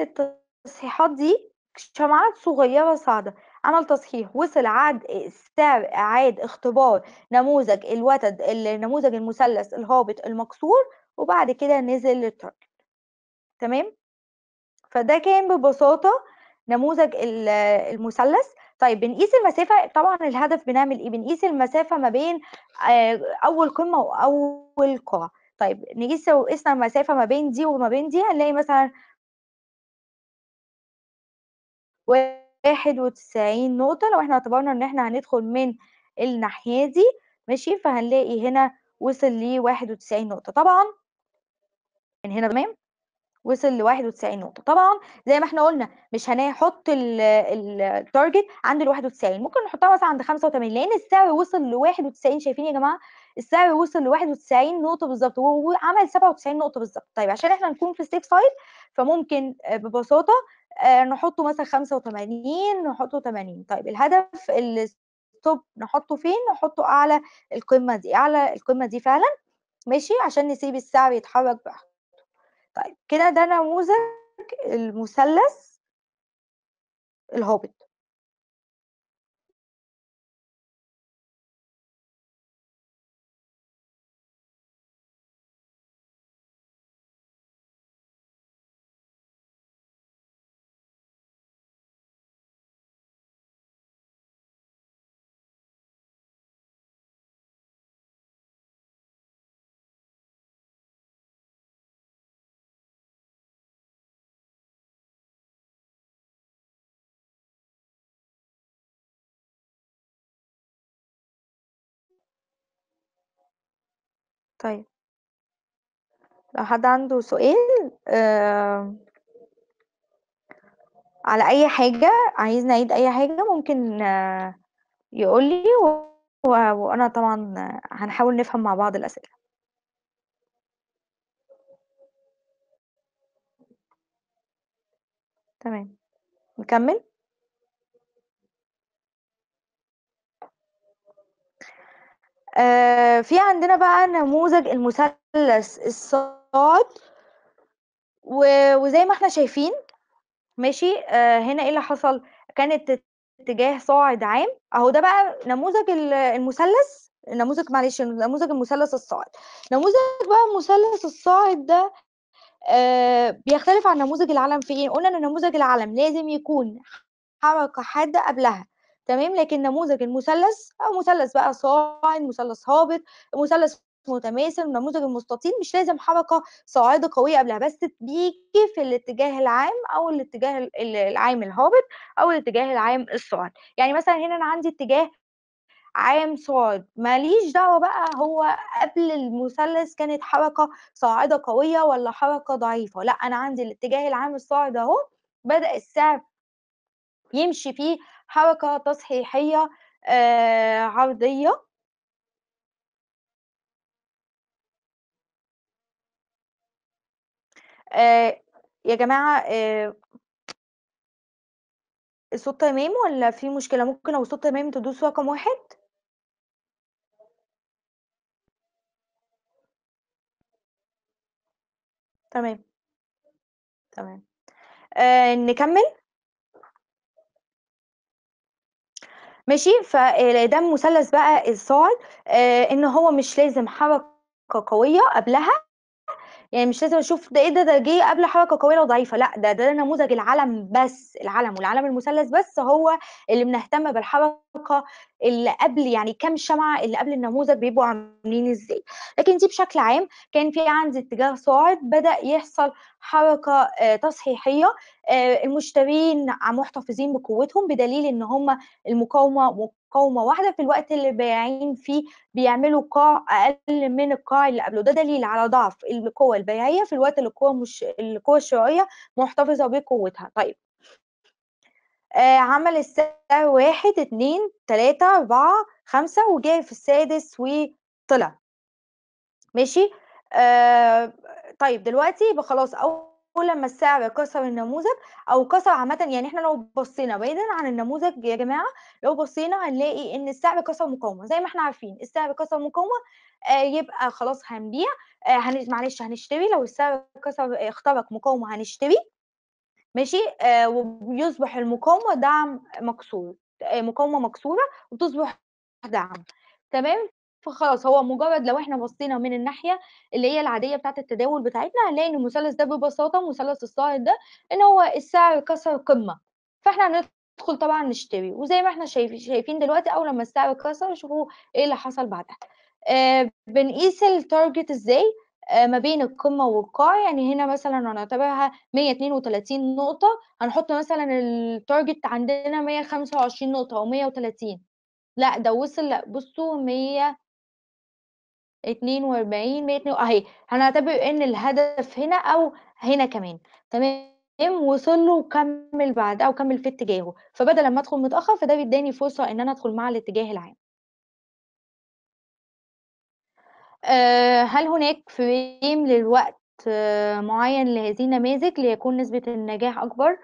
[SPEAKER 1] التصحيحات دي شمعات صغيره صاعده عمل تصحيح وصل عاد سعر اعاد اختبار نموذج الوتد النموذج المثلث الهابط المكسور وبعد كده نزل للتارجت تمام فده كان ببساطه نموذج المثلث طيب بنقيس المسافه طبعا الهدف بنعمل ايه بنقيس المسافه ما بين آه، اول قمه واول قاع طيب نيجي لو قسنا المسافة ما بين دي وما بين دي هنلاقي مثلا واحد وتسعين نقطة لو احنا اعتبرنا ان احنا هندخل من الناحية دي ماشي فهنلاقي هنا وصل ل 91 نقطة طبعا من هنا تمام وصل ل 91 نقطة طبعا زي ما احنا قلنا مش هنحط التارجت عند ال 91 ممكن نحطها مثلا عند 85 لان السعر وصل ل 91 شايفين يا جماعة السعر وصل ل 91 نقطه بالظبط وعمل 97 نقطه بالظبط طيب عشان احنا نكون في السيف سايد فممكن آه، ببساطه آه، نحطه مثلا 85 نحطه 80 طيب الهدف الستوب نحطه فين نحطه اعلى القمه دي اعلى القمه دي فعلا ماشي عشان نسيب السعر يتحرك براحته طيب كده ده نموذج المثلث الهابط طيب لو حد عنده سؤال آه على أي حاجة عايز نعيد أي حاجة ممكن آه يقولي و... وأنا طبعا هنحاول نفهم مع بعض الأسئلة تمام نكمل آه، في عندنا بقى نموذج المثلث الصاد وزي ما احنا شايفين ماشي آه، هنا ايه اللي حصل كانت اتجاه صاعد عام اهو ده بقى نموذج المثلث نموذج معلش نموذج المثلث الصاعد نموذج بقى المثلث الصاعد ده آه، بيختلف عن نموذج العلم في ايه قلنا ان نموذج العلم لازم يكون حركه حاده قبلها تمام لكن نموذج المثلث او مثلث بقى صاعد مثلث هابط مثلث متماثل نموذج المستطيل مش لازم حركه صاعده قويه قبلها بس بيجي في الاتجاه العام او الاتجاه العام الهابط او الاتجاه العام الصاعد يعني مثلا هنا انا عندي اتجاه عام صاعد ماليش دعوه بقى هو قبل المثلث كانت حركه صاعده قويه ولا حركه ضعيفه لا انا عندي الاتجاه العام الصاعد اهو بدا السعر يمشي فيه حركة تصحيحية آه، عرضية آه، يا جماعة آه، الصوت تمام ولا في مشكلة ممكن لو الصوت تمام تدوس رقم واحد تمام تمام آه نكمل ماشي فده آه، مثلث بقى الصاعد آه، ان هو مش لازم حركه قويه قبلها يعني مش لازم اشوف ده ايه ده ده جه قبل حركه قويه وضعيفه لا ده ده نموذج العلم بس العلم والعلم المثلث بس هو اللي بنهتم بالحركه اللي قبل يعني كم شمعه اللي قبل النموذج بيبقوا عاملين ازاي لكن دي بشكل عام كان في عندي اتجاه صاعد بدا يحصل حركه آه، تصحيحيه آه، المشترين محتفظين بقوتهم بدليل ان هم المقاومه مقاومه واحده في الوقت اللي بايعين فيه بيعملوا قاع اقل من القاع اللي قبله ده دليل على ضعف القوه البيعيه في الوقت اللي القوه مش القوه الشرائيه محتفظه بقوتها طيب آه، عمل السهو واحد اتنين تلاتة أربعة خمسة وجاء في السادس وطلع ماشي آه طيب دلوقتي يبقى خلاص أول لما السعر كسر النموذج أو كسر عامة يعني احنا لو بصينا بعيدا عن النموذج يا جماعة لو بصينا هنلاقي إن السعر كسر مقاومة زي ما احنا عارفين السعر كسر مقاومة آه يبقى خلاص هنبيع آه هن... معلش هنشتري لو السعر كسر اخترق مقاومة هنشتري ماشي آه ويصبح المقاومه دعم مكسور آه، مقاومه مكسوره وتصبح دعم تمام فخلاص هو مجرد لو احنا بصينا من الناحيه اللي هي العاديه بتاعه التداول بتاعتنا هنلاقي ان المثلث ده ببساطه مثلث الصاعد ده ان هو السعر كسر قمه فاحنا هندخل طبعا نشتري وزي ما احنا شايفين دلوقتي اول لما السعر كسر شوفوا ايه اللي حصل بعدها آه بنقيس التارجت ازاي آه، ما بين القمة والقاع يعني هنا مثلا هنعتبرها 132 نقطة هنحط مثلا التارجت عندنا 125 نقطة أو 130 لا ده وصل لا بصوا 142 102 اهي هنعتبر ان الهدف هنا او هنا كمان تمام وصل له وكمل بعد او كمل في اتجاهه فبدل ما ادخل متاخر فده بيداني فرصه ان انا ادخل مع الاتجاه العام آه، هل هناك فريم للوقت آه، معين لهذه النماذج ليكون نسبة النجاح أكبر؟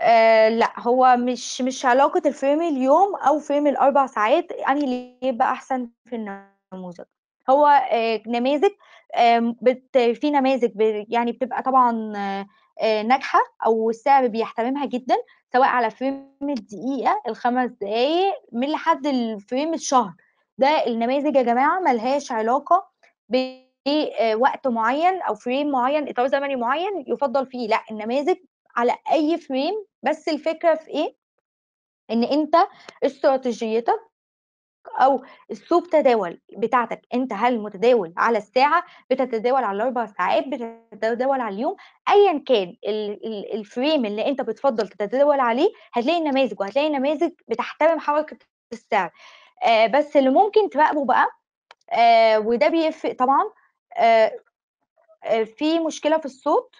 [SPEAKER 1] آه، لا هو مش مش علاقة الفريم اليوم أو فريم الأربع ساعات أنهي يعني اللي يبقى أحسن في النموذج هو نماذج في نماذج يعني بتبقى طبعا ناجحة أو السعر بيحترمها جدا سواء على فريم الدقيقة الخمس دقايق من لحد الفريم الشهر ده النماذج يا جماعة ملهاش علاقة بوقت آه، معين او فريم معين اطار زمني معين يفضل فيه لا النماذج على اي فريم بس الفكره في ايه ان انت استراتيجيتك او اسلوب تداول بتاعتك انت هل متداول على الساعه بتتداول على الاربع ساعات بتتداول على اليوم ايا كان الفريم اللي انت بتفضل تتداول عليه هتلاقي نماذج وهتلاقي نماذج بتحترم حركه السعر آه بس اللي ممكن تراقبه بقى آه، وده بيفرق طبعا آه، آه، في مشكله في
[SPEAKER 2] الصوت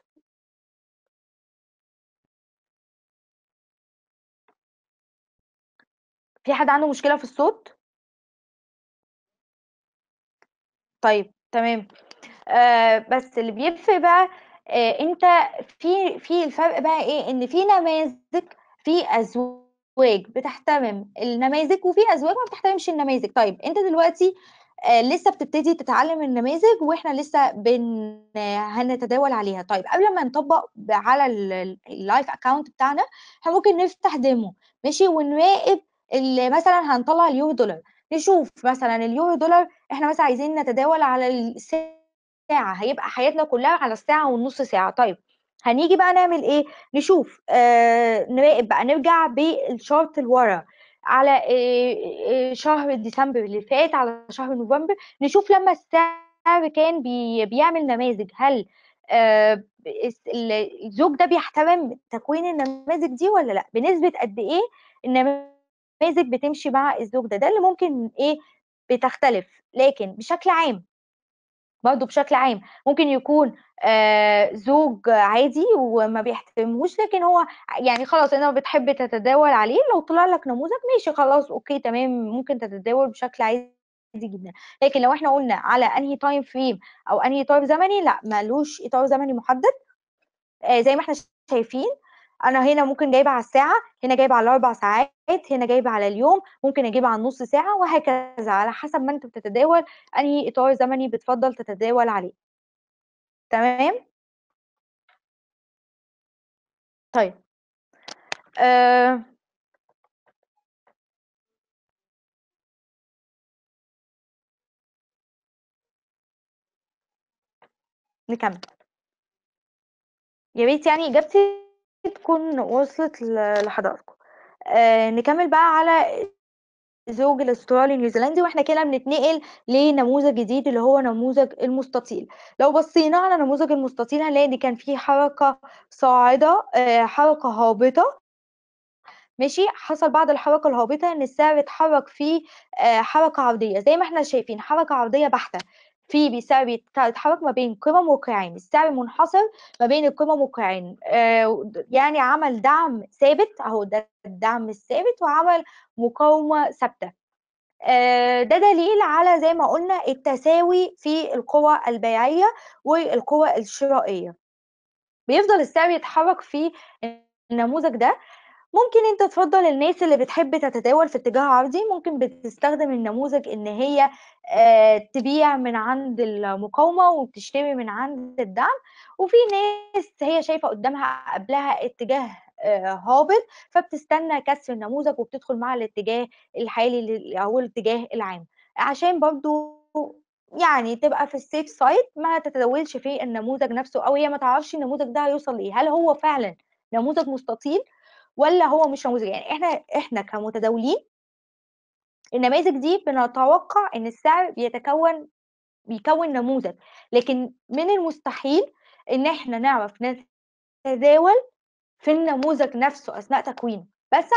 [SPEAKER 2] في حد عنده مشكله في الصوت
[SPEAKER 1] طيب تمام آه بس اللي بيفرق بقى آه انت في في الفرق بقى ايه ان في نماذج في ازواج بتحترم النماذج وفي ازواج ما بتحترمش النماذج طيب انت دلوقتي آه، لسه بتبتدي تتعلم النماذج واحنا لسه بن آه، هنتداول عليها طيب قبل ما نطبق على اللايف اكونت بتاعنا احنا ممكن نفتح ديمو ماشي ونراقب مثلا هنطلع اليورو دولار نشوف مثلا اليورو دولار احنا مثلا عايزين نتداول على الساعه هيبقى حياتنا كلها على الساعه والنص ساعه طيب هنيجي بقى نعمل ايه نشوف آه نراقب بقى نرجع بالشورت لورا على آه، آه، شهر ديسمبر اللي فات على شهر نوفمبر نشوف لما السعر كان بيعمل نماذج هل آه، الزوج ده بيحترم تكوين النماذج دي ولا لا بنسبه قد ايه النماذج بتمشي مع الزوج ده ده اللي ممكن ايه بتختلف لكن بشكل عام برضه بشكل عام ممكن يكون آه، زوج عادي وما بيحترمهوش لكن هو يعني خلاص انا بتحب تتداول عليه لو طلع لك نموذج ماشي خلاص اوكي تمام ممكن تتداول بشكل عادي جدا لكن لو احنا قلنا على انهي تايم فريم او انهي تايم زمني لا ملوش اطار زمني محدد آه زي ما احنا شايفين انا هنا ممكن جايبه على الساعه هنا جايبه على الاربع ساعات هنا جايبه على اليوم ممكن اجيبه على النص ساعه وهكذا على حسب ما انت بتتداول انهي اطار زمني بتفضل تتداول عليه تمام
[SPEAKER 2] طيب آه نكمل
[SPEAKER 1] يا ريت يعني اجابتي تكون وصلت لحضراتكم آه نكمل بقى على زوج الاسترالي النيوزيلندي واحنا كده بنتنقل لنموذج جديد اللي هو نموذج المستطيل لو بصينا على نموذج المستطيل هنلاقي ان كان فيه حركه صاعده آه، حركه هابطه ماشي حصل بعد الحركه الهابطه ان السعر اتحرك في آه، حركه عرضيه زي ما احنا شايفين حركه عرضيه بحته في بيساوي بيتحرك ما بين قمم وقيعين السعر منحصر ما بين القمم والقيعين آه يعني عمل دعم ثابت اهو ده الدعم الثابت وعمل مقاومه ثابته آه، ده دليل على زي ما قلنا التساوي في القوى البيعيه والقوى الشرائيه بيفضل السعر يتحرك في النموذج ده ممكن انت تفضل الناس اللي بتحب تتداول في اتجاه عرضي ممكن بتستخدم النموذج ان هي آه، تبيع من عند المقاومة وتشتري من عند الدعم وفي ناس هي شايفة قدامها قبلها اتجاه آه، هابط فبتستنى كسر النموذج وبتدخل مع الاتجاه الحالي او الاتجاه العام عشان برضو يعني تبقى في السيف سايد ما تتداولش في النموذج نفسه او هي ما تعرفش النموذج ده هيوصل ايه هل هو فعلا نموذج مستطيل ولا هو مش نموذج يعني احنا احنا كمتداولين النماذج دي بنتوقع ان السعر بيتكون بيكون نموذج لكن من المستحيل ان احنا نعرف نتداول في النموذج نفسه اثناء تكوينه بس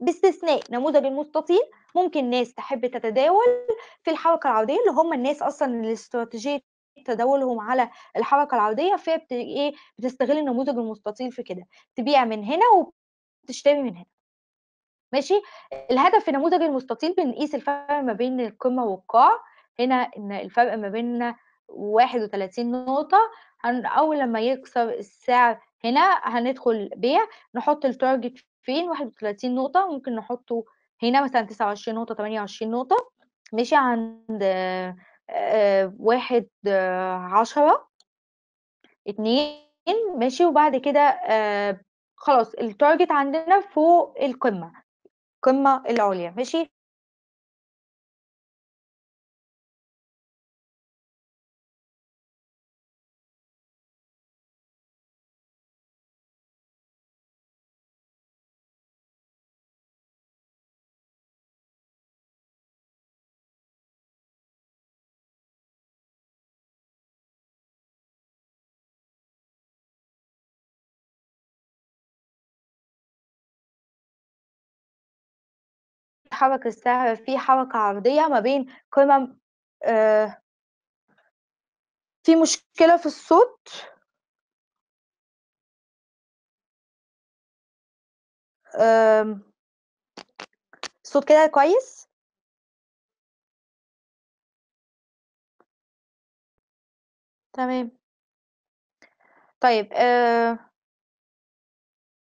[SPEAKER 1] باستثناء نموذج المستطيل ممكن ناس تحب تتداول في الحركه العرضيه اللي هم الناس اصلا اللي استراتيجيه تداولهم على الحركه العرضيه فهي ايه بتستغل النموذج المستطيل في كده تبيع من هنا تشتري من هنا ماشي الهدف في نموذج المستطيل بنقيس الفرق ما بين القمة والقاع هنا ان الفرق ما بيننا 31 نقطة هن أول لما يكسر السعر هنا هندخل بيع نحط التارجت فين 31 نقطة ممكن نحطه هنا مثلا 29 نقطة 28 نقطة ماشي عند آه، واحد عشرة اتنين ماشي وبعد كده آه، خلاص التارجت عندنا فوق القمه
[SPEAKER 2] القمه العليا ماشي حركة السهم في حركة عرضية ما بين قمم آه في مشكلة في الصوت آه كده كويس تمام
[SPEAKER 1] طيب آه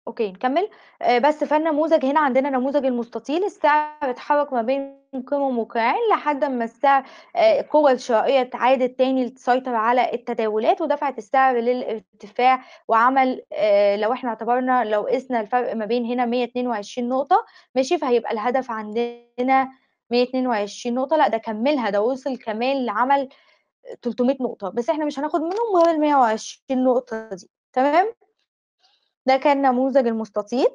[SPEAKER 1] أوكي نكمّل، آه، بس فالنموذج هنا عندنا نموذج المستطيل، الساعة بتحرك ما بين قمم وقاعين لحد ما الساعة القوة الشرائية اتعادت تاني تسيطر على التداولات، ودفعت السعر للارتفاع وعمل آه، لو إحنا اعتبرنا لو قِسنا الفرق ما بين هنا 122 نقطة ماشي، فهيبقى الهدف عندنا 122 نقطة، لأ ده كمّلها ده وصل كمان لعمل 300 نقطة، بس إحنا مش هناخد منهم غير ال120 نقطة دي، تمام؟ ده كان نموذج المستطيل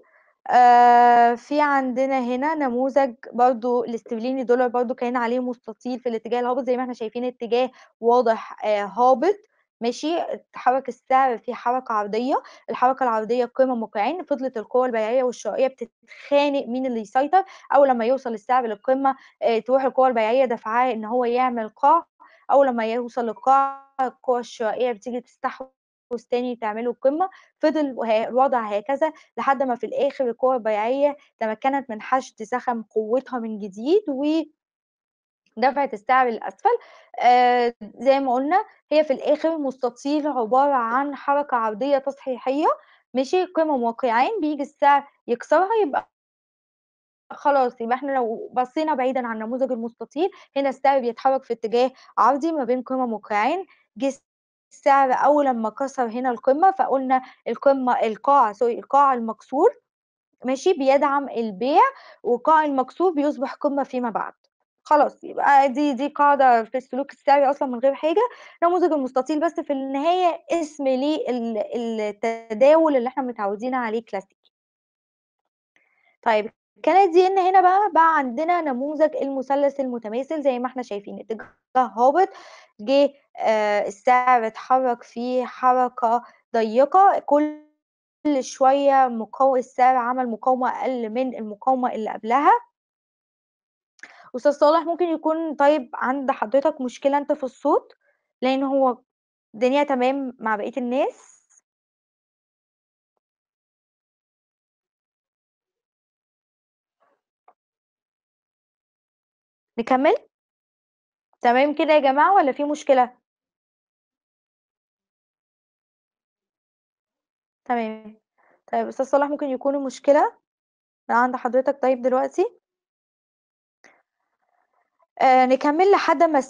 [SPEAKER 1] آه في عندنا هنا نموذج برضو الاسترليني دولار برضو كان عليه مستطيل في الاتجاه الهابط زي ما احنا شايفين اتجاه واضح آه هابط ماشي اتحرك السعر في حركة عرضية الحركة العرضية قيمة موقعين فضلت القوة البيعية والشرائية بتتخانق مين اللي يسيطر أول لما يوصل السعر للقمة اه تروح القوة البيعية دفعها إن هو يعمل قاع أول لما يوصل للقاع القوة الشرائية بتيجي تستحوذ فستاني تاني تعمله القمة فضل الوضع هكذا لحد ما في الآخر القوى البيعية تمكنت من حشد سخم قوتها من جديد و دفعت السعر للأسفل آه زي ما قلنا هي في الآخر مستطيل عبارة عن حركة عرضية تصحيحية ماشي قيمة موقعين بيجي السعر يكسرها يبقى خلاص يبقى احنا لو بصينا بعيدا عن نموذج المستطيل هنا السعر بيتحرك في اتجاه عرضي ما بين قيمة موقعين جه السعر أول أمّا كسر هنا القمة، فقُلنا القمة القاع سوري القاع المكسور ماشي، بيدعم البيع، والقاع المكسور بيصبح قمة فيما بعد. خلاص يبقى دي دي قاعدة في السلوك السعري أصلًا من غير حاجة، نموذج المستطيل بس في النهاية اسم لل التداول اللي إحنا متعودين عليه كلاسيكي. طيب ان هنا بقى، بقى عندنا نموذج المثلث المتماثل زي ما إحنا شايفين، اتجاه هابط، جه آه، السعر اتحرك فيه حركة ضيقة كل شوية مقاومة السعر عمل مقاومة أقل من المقاومة اللي قبلها أستاذ صالح ممكن يكون طيب عند حضرتك مشكلة أنت في الصوت لأن هو الدنيا تمام مع بقية الناس
[SPEAKER 2] نكمل تمام كده يا جماعة ولا في مشكلة
[SPEAKER 1] تمام. طيب أستاذ صلاح ممكن يكون المشكلة عند حضرتك طيب دلوقتي؟ آه نكمّل لحد ما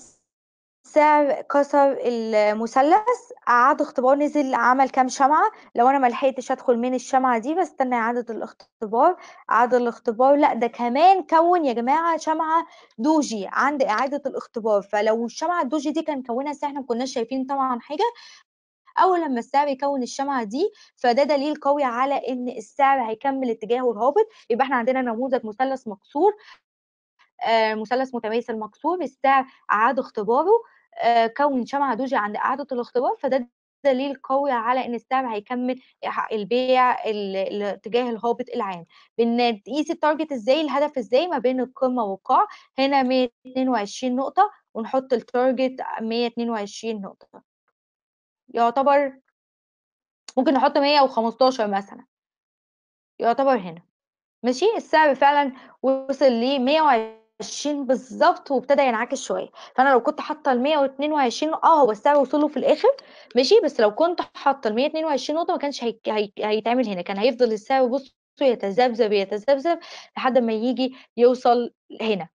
[SPEAKER 1] السعر كسر المثلث، أعاد اختبار نزل عمل كام شمعة، لو أنا ما لحقتش أدخل من الشمعة دي بستنى الاختبار، أعاد الاختبار لأ ده كمان كوّن يا جماعة شمعة دوجي عند إعادة الاختبار، فلو الشمعة الدوجي دي كان كوّنها إزاي إحنا ما كناش شايفين طبعًا حاجة، اول لما السعر يكون الشمعه دي فده دليل قوي على ان السعر هيكمل اتجاهه الهابط يبقى احنا عندنا نموذج مثلث مكسور آه مثلث متميز المكسور السعر اعاد اختباره آه كون شمعه دوجي عند اعاده الاختبار فده دليل قوي على ان السعر هيكمل البيع الاتجاه الهابط العام بنقيس التارجت ازاي الهدف ازاي ما بين القمه والقاع هنا 122 نقطه ونحط التارجت 122 نقطه يعتبر ممكن نحط 115 مثلا يعتبر هنا ماشي السعر فعلا وصل ل 120 بالظبط وابتدى ينعكس شويه فانا لو كنت حاطه ال 122 اه هو السعر وصل له في الاخر ماشي بس لو كنت حاطه ال 122 نقطه ما كانش هي... هي... هيتعمل هنا كان هيفضل السعر بصوا يتذبذب يتذبذب لحد ما يجي يوصل هنا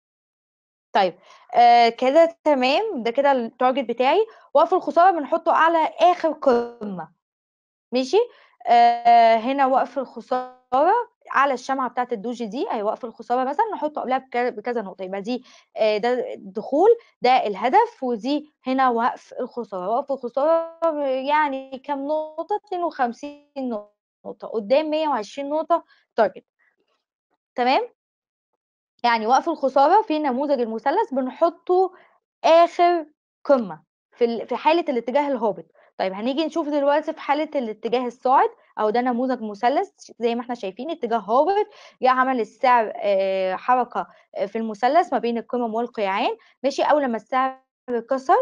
[SPEAKER 1] طيب آه كده تمام ده كده التارجت بتاعي وقف الخساره بنحطه على اخر قمه ماشي آه هنا وقف الخساره على الشمعه بتاعت الدوجي دي أي وقف الخساره مثلا نحطه قبلها بكذا نقطه يبقى دي آه ده الدخول ده الهدف ودي هنا وقف الخساره وقف الخساره يعني كام نقطه 52 نقطه قدام 120 نقطه تارجت تمام يعني وقف الخسارة في نموذج المثلث بنحطه آخر قمة في في حالة الاتجاه الهابط طيب هنيجي نشوف دلوقتي في حالة الاتجاه الصاعد أو ده نموذج مثلث زي ما احنا شايفين اتجاه هابط جه عمل السعر حركة في المثلث ما بين القمم والقيعان ماشي أول ما السعر كسر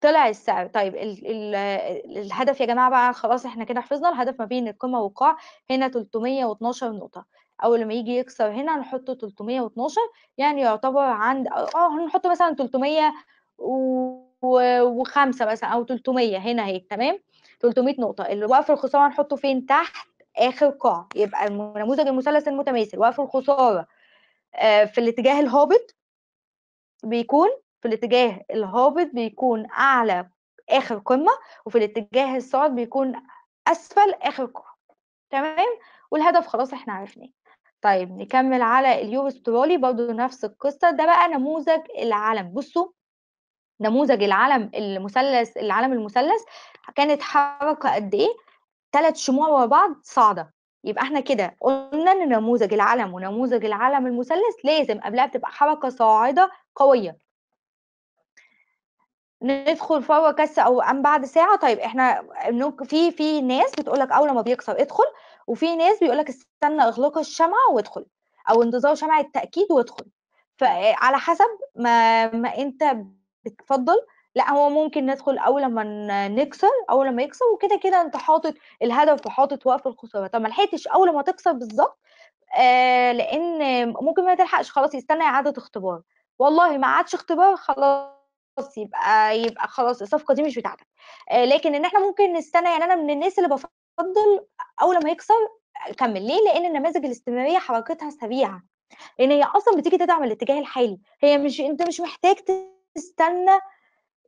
[SPEAKER 1] طلع السعر طيب الـ الـ الهدف يا جماعه بقى خلاص احنا كده حفظنا الهدف ما بين القمه والقاع هنا 312 نقطه اول لما يجي يكسر هنا هنحطه 312 يعني يعتبر عند اه, آه، هنحط مثلا 305 وخمسة مثلا او 300 هنا اهي تمام 300 نقطه اللي وقف الخساره هنحطه فين تحت اخر قاع يبقى نموذج المثلث المتماثل وقف الخساره آه، في الاتجاه الهابط بيكون في الاتجاه الهابط بيكون اعلى اخر قمه وفي الاتجاه الصاعد بيكون اسفل اخر قاع تمام والهدف خلاص احنا عرفناه طيب نكمل على اليوبس استرالي برضو نفس القصة ده بقى نموذج العلم بصوا نموذج العلم المثلث العلم المثلث كانت حركة قد إيه؟ ثلاث شموع ورا بعض صاعدة يبقى احنا كده قلنا ان نموذج العلم ونموذج العلم المثلث لازم قبلها بتبقى حركة صاعدة قوية ندخل فورا كسر او ام بعد ساعه طيب احنا في في ناس بتقول لك اول ما بيكسر ادخل وفي ناس بيقول لك استنى اغلاق الشمعة وادخل او انتظار شمعة التأكيد وادخل فعلى حسب ما, ما انت بتفضل لا هو ممكن ندخل اول لما نكسر اول لما يكسر وكده كده انت حاطط الهدف وحاطط وقف الخساره طب ما لحقتش اول ما تكسر بالظبط آه لان ممكن ما تلحقش خلاص يستنى اعاده اختبار والله ما عادش اختبار خلاص يبقى يبقى خلاص الصفقه دي مش بتاعتك آه لكن ان احنا ممكن نستنى يعني انا من الناس اللي بفكر افضل اول ما يكسر كمل ليه لان النماذج الاستمراريه حركتها سريعه لان هي اصلا بتيجي تدعم الاتجاه الحالي هي مش انت مش محتاج تستنى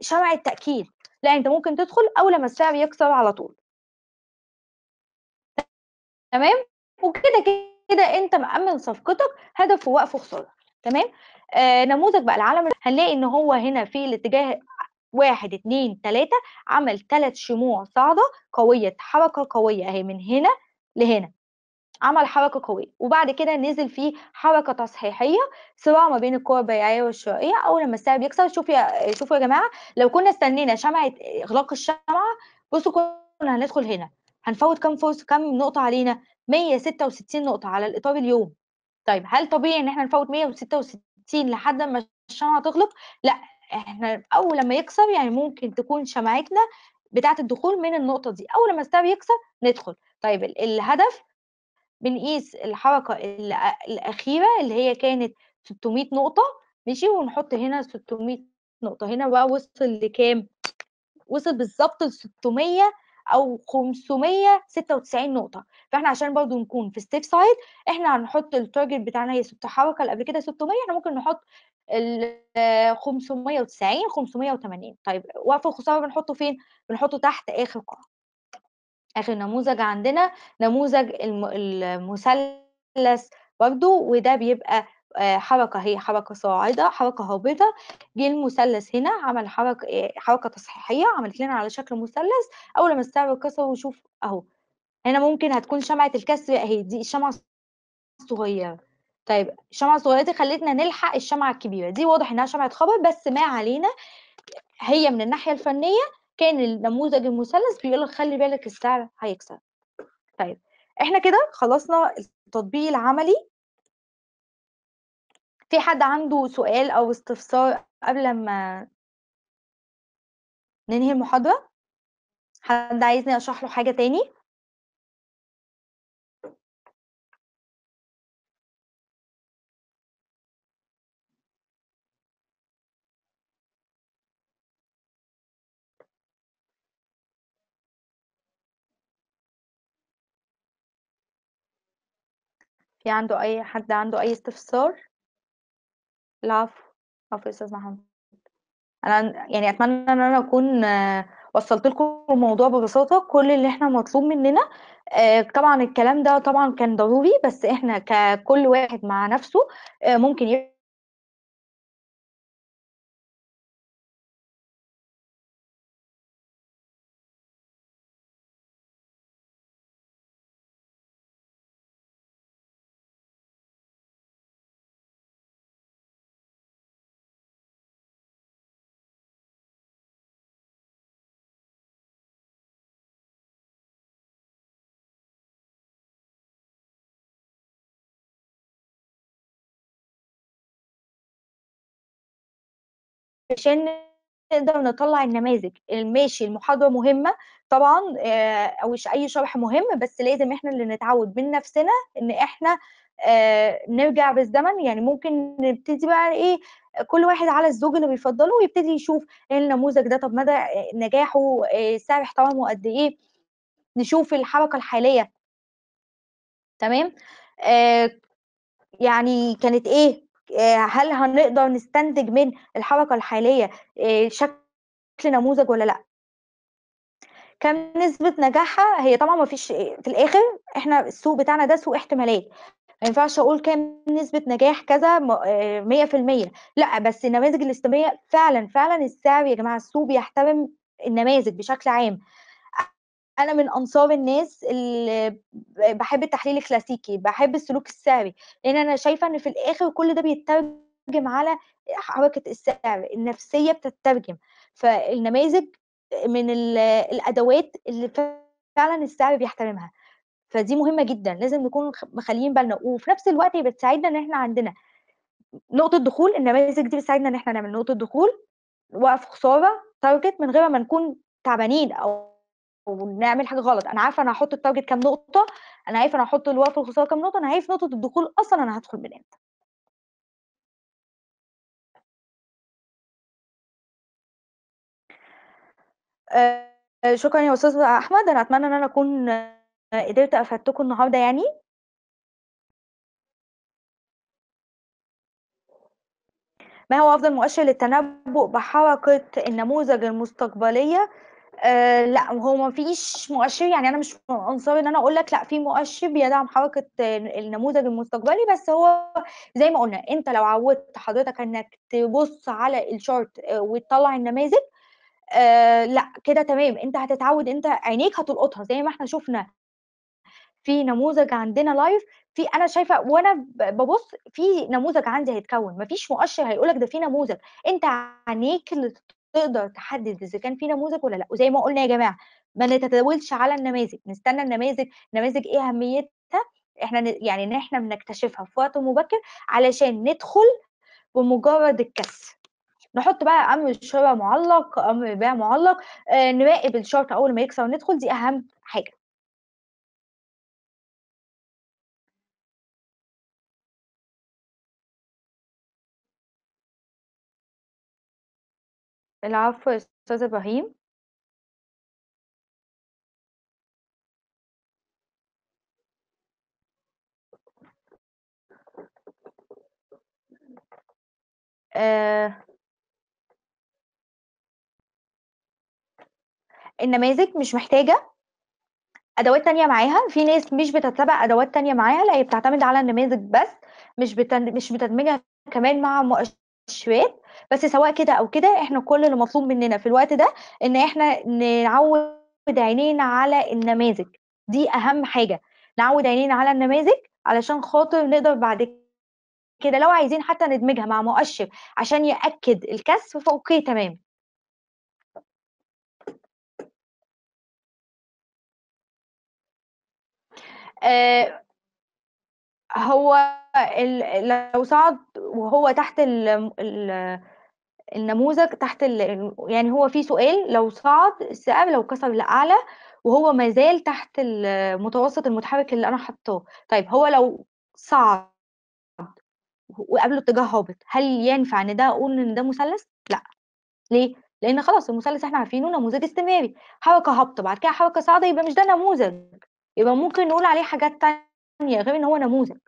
[SPEAKER 1] شمع التاكيد لا انت ممكن تدخل اول ما السعر يكسر على طول تمام وكده كده انت مامن صفقتك هدف ووقف وخساره تمام آه نموذج بقى العالم هنلاقي ان هو هنا في الاتجاه واحد اتنين تلاتة عمل تلات شموع صاعدة قوية حركة قوية اهي من هنا لهنا عمل حركة قوية وبعد كده نزل فيه حركة تصحيحية صراع ما بين الكرة البيعية والشرائية أول لما السعر بيكسر شوفوا يا آه، شوفوا يا جماعة لو كنا استنينا شمعة إغلاق الشمعة بصوا كنا هندخل هنا هنفوت كام فرصة كام نقطة علينا 166 نقطة على الإطار اليوم طيب هل طبيعي إن إحنا نفوت 166 لحد ما الشمعة تغلق؟ لأ احنا اول لما يكسر يعني ممكن تكون شمعتنا بتاعه الدخول من النقطه دي اول لما السبب يكسر ندخل طيب الهدف بنقيس الحركه الاخيره اللي هي كانت 600 نقطه ماشي ونحط هنا 600 نقطه هنا بقى وصل لكام وصل بالظبط ل 600 او 596 نقطه فاحنا عشان برضو نكون في ستيب سايد احنا هنحط التارجت بتاعنا هي ست حركه اللي قبل كده 600 احنا ممكن نحط ال 590 آه، 580 طيب وقف الخصامه بنحطه فين بنحطه تحت اخر قاعده اخر نموذج عندنا نموذج المثلث برضه وده بيبقى آه، حركة هي حركة صاعدة حركة هابطة جه المثلث هنا عمل حركة آه، حركة تصحيحية عملت لنا على شكل مثلث أول ما السعر كسر وشوف أهو هنا ممكن هتكون شمعة الكسر أهي دي الشمعة الصغيرة طيب الشمعة الصغيرة دي خلتنا نلحق الشمعة الكبيرة دي واضح إنها شمعة خبر بس ما علينا هي من الناحية الفنية كان النموذج المثلث بيقول لك خلي بالك السعر هيكسب طيب احنا كده خلصنا التطبيق العملي في حد عنده سؤال او استفسار قبل ما ننهي المحاضرة حد عايزني اشرح له حاجة تاني
[SPEAKER 2] في عنده أي حد عنده أي
[SPEAKER 1] استفسار؟ العفو، عفو يا أستاذ محمد. أنا يعني أتمنى إن أنا أكون آه، وصلت لكم الموضوع ببساطة كل اللي إحنا مطلوب مننا آه، طبعا الكلام ده طبعا كان ضروري بس إحنا ككل واحد مع
[SPEAKER 2] نفسه آه، ممكن ممكن عشان
[SPEAKER 1] نقدر نطلع النماذج الماشي المحاضره مهمه طبعا آه، او اي شرح مهم بس لازم احنا اللي نتعود من نفسنا ان احنا آه، نرجع بالزمن يعني ممكن نبتدي بقى ايه كل واحد على الزوج اللي بيفضله ويبتدي يشوف ايه النموذج ده طب مدى نجاحه آه، سعر احترامه قد ايه نشوف الحركه الحاليه تمام آه يعني كانت ايه آه، هل هنقدر نستنتج من الحركه الحاليه آه، شكل نموذج ولا لا كم نسبه نجاحها هي طبعا ما فيش في الاخر احنا السوق بتاعنا ده سوق احتمالات ما ينفعش اقول كام نسبه نجاح كذا 100% آه، لا بس النماذج الاستثماريه فعلا فعلا السعر يا جماعه السوق بيحترم النماذج بشكل عام انا من انصار الناس اللي بحب التحليل الكلاسيكي بحب السلوك السعري لان انا شايفه ان في الاخر كل ده بيترجم على حركه السعر النفسيه بتترجم فالنماذج من الادوات اللي فعلا السعر بيحترمها فدي مهمه جدا لازم نكون مخليين بالنا وفي نفس الوقت بتساعدنا ان احنا عندنا نقطه دخول النماذج دي بتساعدنا ان احنا نعمل نقطه دخول وقف خساره تارجت من غير ما نكون تعبانين او ونعمل حاجه غلط انا عارفه انا هحط التارجت كام نقطه انا عارفه انا هحط الوقف والخساره كام نقطه انا عارف نقطه الدخول اصلا انا هدخل من
[SPEAKER 2] امتى آه، شكرا يا استاذ احمد انا اتمنى ان انا اكون قدرت افدتكم النهارده يعني
[SPEAKER 1] ما هو افضل مؤشر للتنبؤ بحركه النموذج المستقبليه آه، لا هو ما فيش مؤشر يعني انا مش انصار ان انا اقول لك لا في مؤشر بيدعم حركه النموذج المستقبلي بس هو زي ما قلنا انت لو عودت حضرتك انك تبص على الشارت آه، وتطلع النماذج آه، لا كده تمام انت هتتعود انت عينيك هتلقطها زي ما احنا شفنا في نموذج عندنا لايف في انا شايفه وانا ببص في نموذج عندي هيتكون مفيش مؤشر هيقولك ده في نموذج انت عينيك اللي تقدر تحدد اذا كان في نموذج ولا لا وزي ما قلنا يا جماعه ما نتداولش على النماذج نستنى النماذج نماذج ايه اهميتها احنا يعني ان احنا بنكتشفها في وقت مبكر علشان ندخل بمجرد الكسر نحط بقى امر الشراء معلق امر البيع معلق آه نراقب الشرط اول ما يكسر وندخل دي اهم حاجه
[SPEAKER 2] العفو يا أستاذ إبراهيم آه.
[SPEAKER 1] النماذج مش محتاجة أدوات تانية معاها، في ناس مش بتتبع أدوات تانية معاها، لأ هي بتعتمد على النماذج بس، مش بتن مش بتدمجها كمان مع مؤشرات شوية بس سواء كده او كده احنا كل اللي مطلوب مننا في الوقت ده ان احنا نعود عينينا على النماذج دي اهم حاجه نعود عينينا على النماذج علشان خاطر نقدر بعد كده لو عايزين حتى ندمجها مع مؤشر عشان ياكد الكسر فاوكي تمام آه هو لو صعد وهو تحت النموذج تحت يعني هو في سؤال لو صعد السقف لو كسر لاعلى وهو ما زال تحت المتوسط المتحرك اللي انا حطاه طيب هو لو صعد وقبله اتجاه هابط هل ينفع ان ده اقول ان ده مثلث لا ليه لان خلاص المثلث احنا عارفينه نموذج استمراري حركه هابطه بعد كده حركه صاعده يبقى مش ده نموذج يبقى ممكن نقول عليه حاجات تانية يا غير ان هو نموذج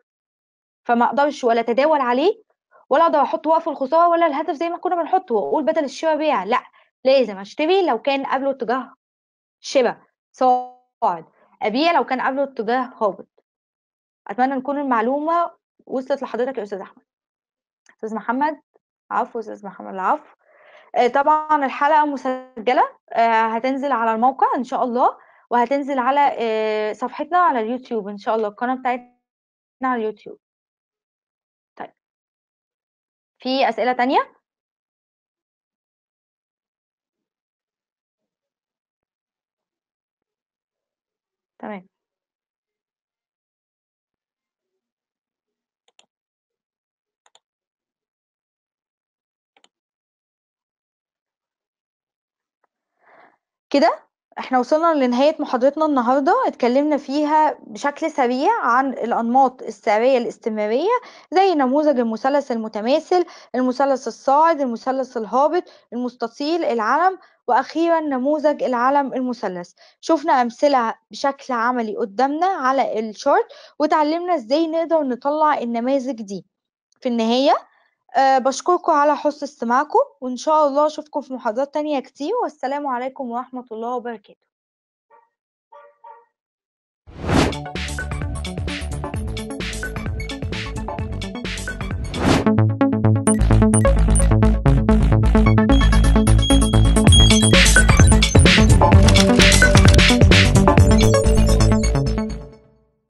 [SPEAKER 1] فما اقدرش ولا اتداول عليه ولا اقدر احط وقف الخساره ولا الهدف زي ما كنا بنحطه واقول بدل الشراء بيع لا لازم اشتري لو كان قبله اتجاه شراء صاعد ابيع لو كان قبله اتجاه هابط اتمنى نكون المعلومه وصلت لحضرتك يا استاذ احمد استاذ محمد عفو استاذ محمد العفو آه، طبعا الحلقه مسجله آه، هتنزل على الموقع ان شاء الله وهتنزل على آه، صفحتنا على اليوتيوب ان شاء الله القناه بتاعتنا على اليوتيوب طيب
[SPEAKER 2] في اسئله تانية تمام
[SPEAKER 1] كده احنا وصلنا لنهاية محاضرتنا النهاردة اتكلمنا فيها بشكل سريع عن الأنماط السعرية الاستمرارية زي نموذج المثلث المتماثل المثلث الصاعد المثلث الهابط المستطيل العلم وأخيرا نموذج العلم المثلث شفنا أمثلة بشكل عملي قدامنا على الشورت وتعلمنا ازاي نقدر نطلع النماذج دي في النهاية آه، بشكركم على حسن استماعكم وإن شاء الله أشوفكم في محاضرات تانية كتير والسلام عليكم ورحمة الله وبركاته